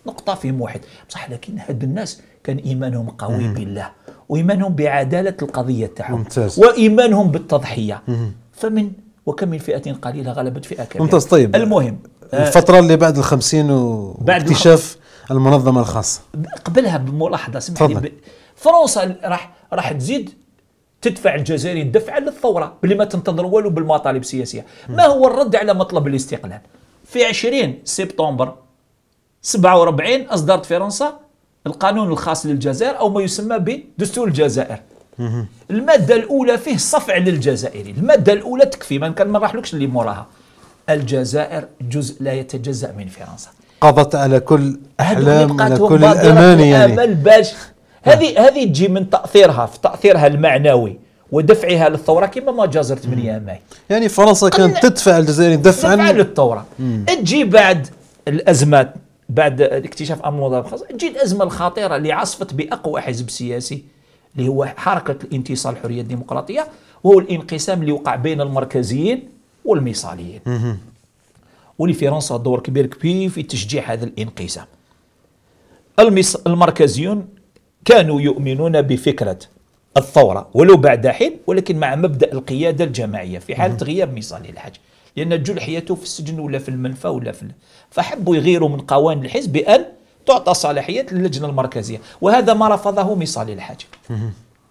نقطه فيهم واحد بصح لكن هاد الناس كان ايمانهم قوي مم. بالله وايمانهم بعداله القضيه تاعهم ممتاز وايمانهم بالتضحيه مم. فمن وكم من فئه قليله غلبت فئه كبيره ممتاز طيب المهم آه، الفتره اللي بعد ال50 و... بعد اكتشاف المنظمه الخاصه قبلها بملاحظه سمح لي ب... فرنسا راح راح تزيد تدفع الجزائريين دفعا للثوره بلي ما تنتظر والو بالمطالب السياسيه ما هو الرد على مطلب الاستقلال في 20 سبتمبر 47 اصدرت فرنسا القانون الخاص للجزائر أو ما يسمى بدستور الجزائر المادة الأولى فيه صفع للجزائري المادة الأولى تكفي ما كنمرحلكش اللي موراها الجزائر جزء لا يتجزأ من فرنسا قضت على كل أحلام على كل الأماني يعني باش هذه هذه تجي من تأثيرها في تأثيرها المعنوي ودفعها للثوره كما ما جازر 8 ماي يعني فرنسا كانت تدفع الجزائريين دفعا دفعا للثوره تجي بعد الازمات بعد اكتشاف امر الوضع تجي جد ازمه خطيره اللي عصفت باقوى حزب سياسي اللي هو حركه الانتصار الحريه الديمقراطيه وهو الانقسام اللي وقع بين المركزيين والميصاليين ولي في فرنسا دور كبير كبير في تشجيع هذا الانقسام المس... المركزيون كانوا يؤمنون بفكرة الثورة ولو بعد حين ولكن مع مبدأ القيادة الجماعية في حالة غياب ميصالي الحاج لان جل حياته في السجن ولا في المنفى ولا في فحبوا يغيروا من قوانين الحزب بان تعطى صلاحيات للجنه المركزيه وهذا ما رفضه مصالي الحاج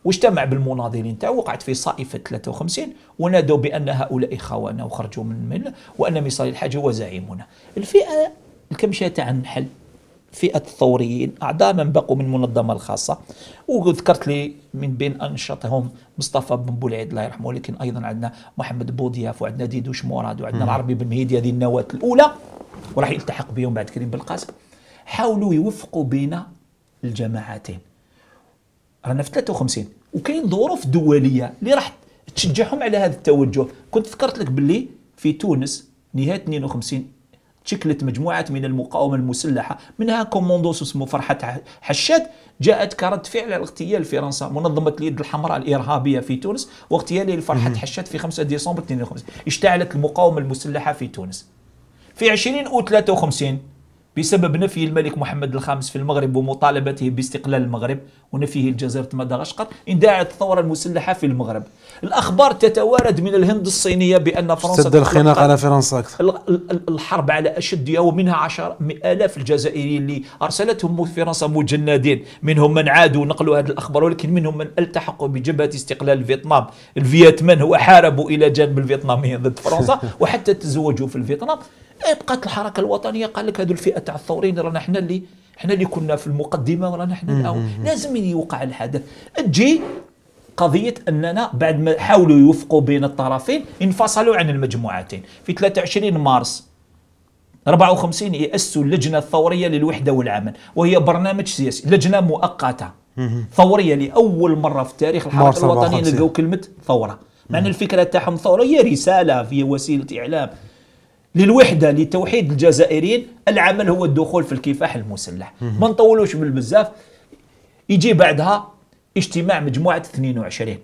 واجتمع بالمناضلين تاعو وقعت في صائفه 53 ونادوا بان هؤلاء اخواننا وخرجوا من من وان مصالي الحاج هو زعيمنا الفئه الكمشه تاع النحل فئة الثوريين أعضاء من بقوا من المنظمة الخاصة وذكرت لي من بين أنشطهم مصطفى بن بولعيد الله يرحمه لكن أيضا عندنا محمد بوضياف وعندنا ديدوش مراد وعندنا العربي بن مهيدي هذه النواة الأولى وراح يلتحق بهم بعد كريم بالقاسم حاولوا يوفقوا بين الجماعتين رانا في 53 وكاين ظروف دوليه اللي راح تشجعهم على هذا التوجه كنت ذكرت لك باللي في تونس نهايه 52 شكلت مجموعة من المقاومة المسلحة منها كوموندوس اسمه فرحة حشاد جاءت كرد فعل على اغتيال فرنسا منظمة اليد الحمراء الإرهابية في تونس واغتيال فرحة حشاد في 5 ديسمبر 52 اشتعلت المقاومة المسلحة في تونس في 20 أو 53 بسبب نفي الملك محمد الخامس في المغرب ومطالبته باستقلال المغرب ونفيه لجزيرة مدغشقر اندعت الثورة المسلحة في المغرب الأخبار تتوارد من الهند الصينية بأن فرنسا سد الخناق على فرنسا أكثر الحرب على أشدها ومنها عشر آلاف الجزائريين اللي أرسلتهم فرنسا مجندين منهم من عادوا نقلوا هذه الأخبار ولكن منهم من التحقوا بجبهة استقلال فيتنام الفيتمان وحاربوا إلى جانب الفيتناميين ضد فرنسا وحتى تزوجوا في الفيتنام إيه، بقات الحركه الوطنيه قال لك هذو الفئه تاع الثورين رانا حنا اللي حنا اللي كنا في المقدمه ورانا حنا لازم يوقع الحدث تجي قضية أننا بعد ما حاولوا يوفقوا بين الطرفين انفصلوا عن المجموعتين في 23 مارس 54 يأسوا اللجنة الثورية للوحدة والعمل وهي برنامج سياسي لجنة مؤقتة ثورية لأول مرة في تاريخ الحركة الوطنية لقوا كلمة ثورة معنى الفكرة تاعهم ثورة هي رسالة في وسيلة إعلام للوحده لتوحيد الجزائريين العمل هو الدخول في الكفاح المسلح ما نطولوش بالبزاف يجي بعدها اجتماع مجموعه 22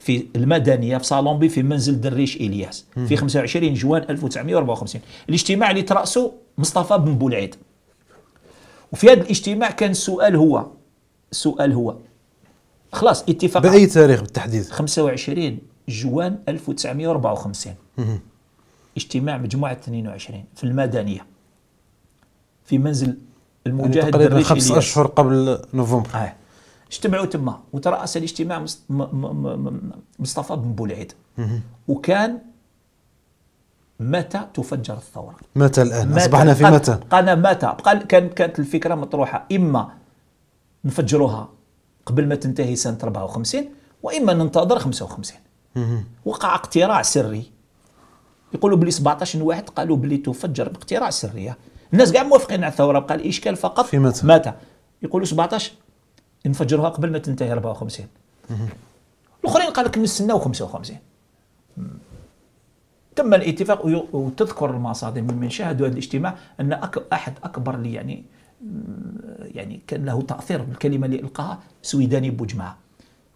في المدنيه في صالومبي في منزل دريش الياس في 25 جوان 1954 الاجتماع اللي تراسه مصطفى بن بولعيد وفي هذا الاجتماع كان السؤال هو السؤال هو خلاص اتفاق باي تاريخ بالتحديد 25 جوان 1954 اجتماع مجموعة 22 في المدنية في منزل المجاهد يعني تقريبا خمس أشهر قبل نوفمبر آه. اجتمعوا تما وترأس الاجتماع مصطفى بن بولعيد وكان متى تفجر الثورة متى الآن متى أصبحنا في متى قال متى بقى كان كانت الفكرة مطروحة إما نفجروها قبل ما تنتهي سنة 54 وإما ننتظر 55 وقع اقتراع سري يقولوا بلي 17 واحد قالوا بلي تفجر باقتراع سريه الناس كاع موافقين على الثوره بقى الاشكال فقط في متى متى يقولوا 17 نفجروها قبل ما تنتهي 54 الاخرين قال لك نستناو 55 تم الاتفاق وتذكر المصادر ممن شاهدوا هذا الاجتماع ان أك... احد اكبر لي يعني يعني كان له تاثير بالكلمه اللي القاها سويداني بوجمعه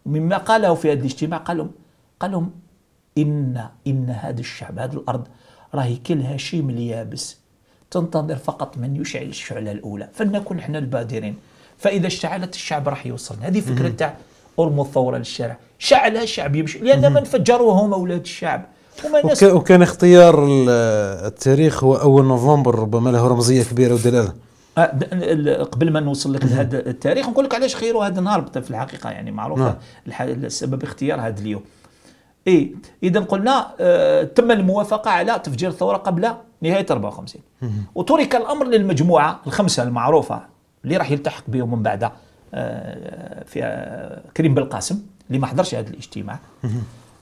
ومما قاله في هذا الاجتماع قال لهم قال لهم إن إن هذا الشعب هذه الأرض راهي كلها من اليابس تنتظر فقط من يشعل الشعلة الأولى فلنكن احنا البادرين فإذا اشتعلت الشعب راح يوصلنا هذه فكرة تاع أرموا الثورة للشارع شعلها الشعب يمشي لأن من فجروه هم أولاد الشعب وكان اختيار التاريخ هو أول نوفمبر ربما له رمزية كبيرة ودلالة آه، قبل ما نوصل لك لهذا التاريخ نقول لك علاش خيروا هذا النهار في الحقيقه يعني معروفه نعم. السبب اختيار هذا اليوم اي اذا قلنا آه تم الموافقه على تفجير الثوره قبل نهايه 54 وترك الامر للمجموعه الخمسه المعروفه اللي راح يلتحق بهم من بعد آه في آه كريم بالقاسم اللي ما حضرش هذا الاجتماع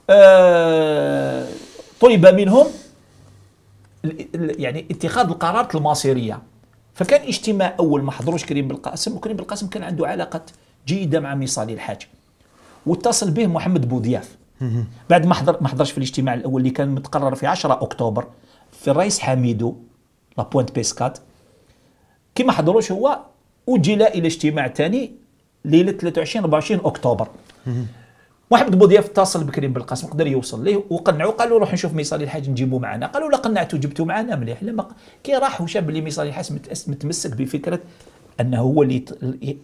آه طلب منهم يعني اتخاذ القرارات المصيريه فكان اجتماع اول ما حضروش كريم بالقاسم وكريم بالقاسم كان عنده علاقه جيده مع ميصالي الحاج واتصل به محمد بوضياف بعد ما حضر ما حضرش في الاجتماع الاول اللي كان متقرر في 10 اكتوبر في الرئيس حميدو بوينت بيسكات كي ما حضروش هو اجل الى اجتماع ثاني ليله 23 24 اكتوبر محمد بوضياف اتصل بكريم بالقاسم قدر يوصل ليه وقنعوا قالوا روح نشوف ميصالي الحاج نجيبه معنا قالوا لا قنعتوا جبتوا معنا مليح لما كي راح وشاف اللي ميصالي الحاج متمسك بفكره انه هو اللي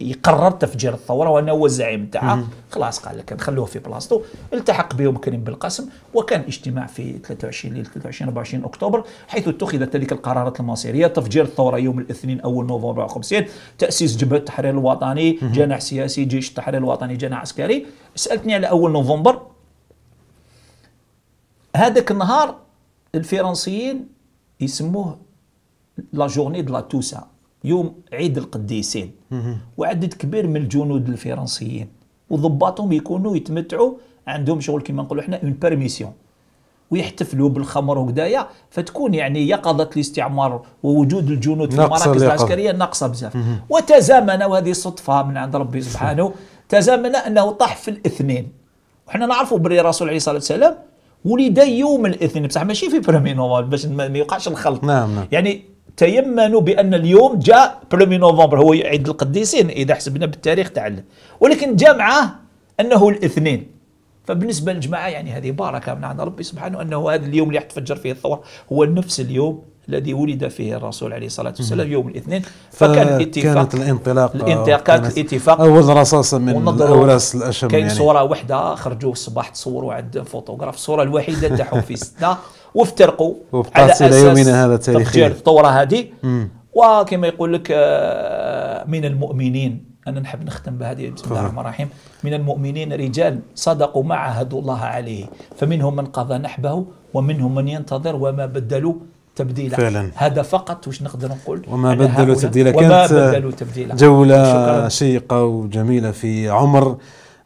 يقرر تفجير الثوره وانه هو الزعيم تاعها خلاص قال لك نخلوه في بلاصتو التحق بهم كريم بالقاسم وكان اجتماع في 23 ليل 23 24 اكتوبر حيث اتخذت تلك القرارات المصيريه تفجير الثوره يوم الاثنين اول نوفمبر 54 تاسيس جبهه التحرير الوطني جناح سياسي جيش التحرير الوطني جناح عسكري سالتني على اول نوفمبر هذاك النهار الفرنسيين يسموه لا جورني دو لا توسا يوم عيد القديسين وعدد كبير من الجنود الفرنسيين وضباطهم يكونوا يتمتعوا عندهم شغل كما نقولوا احنا اون بيرميسيون ويحتفلوا بالخمر وكذايا فتكون يعني يقظه الاستعمار ووجود الجنود في المراكز العسكريه ناقصه بزاف وتزامن وهذه صدفه من عند ربي سبحانه تزامن انه طاح في الاثنين وحنا نعرفوا باللي الرسول عليه الصلاه والسلام ولد يوم الاثنين بصح ماشي في برمي نوفمبر باش ما يوقعش الخلط نعم نعم. يعني تيمنوا بان اليوم جاء برومي نوفمبر هو عيد القديسين اذا حسبنا بالتاريخ تاع ولكن جاء معاه انه الاثنين فبالنسبه للجماعه يعني هذه بركه من عند ربي سبحانه انه هذا اليوم اللي حتفجر فيه الثوره هو نفس اليوم الذي ولد فيه الرسول عليه الصلاه والسلام يوم الاثنين فكان اتفاق كانت الانطلاق الانطلاق كانت الاتفاق اول رصاصه من اوراس الاشم كاين يعني. صوره واحده خرجوا الصباح تصوروا عند فوتوغراف الصوره الوحيده تاعهم في سته وافترقوا على اساس الى يومنا هذا التاريخي الثوره هذه وكما يقول لك آه، من المؤمنين انا نحب نختم بهذه بسم الله الرحمن الرحيم من المؤمنين رجال صدقوا ما عهدوا الله عليه فمنهم من قضى نحبه ومنهم من ينتظر وما بدلوا تبديلا فعلا. هذا فقط واش نقدر نقول وما بدلوا تبديلا كانت وما بدلوا تبديلا جوله شيقه وجميله في عمر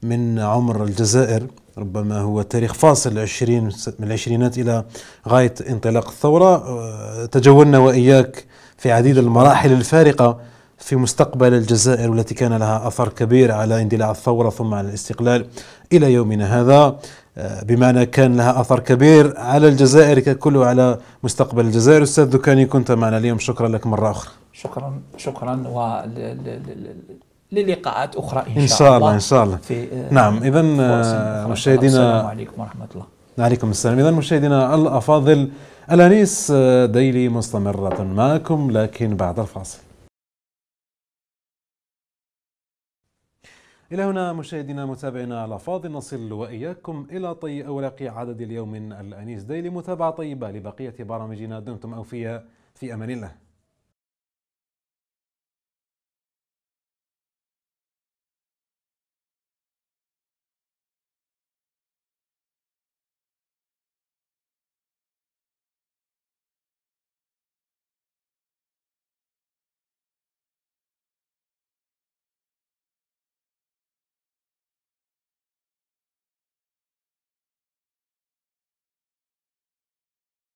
من عمر الجزائر ربما هو تاريخ فاصل 20 من العشرينات إلى غاية انطلاق الثورة آه، تجولنا وإياك في عديد المراحل الفارقة في مستقبل الجزائر والتي كان لها أثر كبير على اندلاع الثورة ثم على الاستقلال إلى يومنا هذا آه، بمعنى كان لها أثر كبير على الجزائر ككل وعلى مستقبل الجزائر أستاذ ذكاني كنت معنا اليوم شكرا لك مرة أخرى شكرا شكرا للقاءات اخرى ان, إن شاء الله ان شاء الله في آه، نعم اذا آه، مشاهدينا السلام عليكم ورحمه الله وعليكم السلام اذا مشاهدينا الافاضل الانيس آه، ديلي مستمره معكم لكن بعد الفاصل إلى هنا مشاهدينا متابعينا الأفاضل نصل وإياكم إلى طي أوراق عدد اليوم من الأنيس ديلي متابعة طيبة لبقية برامجنا دمتم أوفياء في أمان الله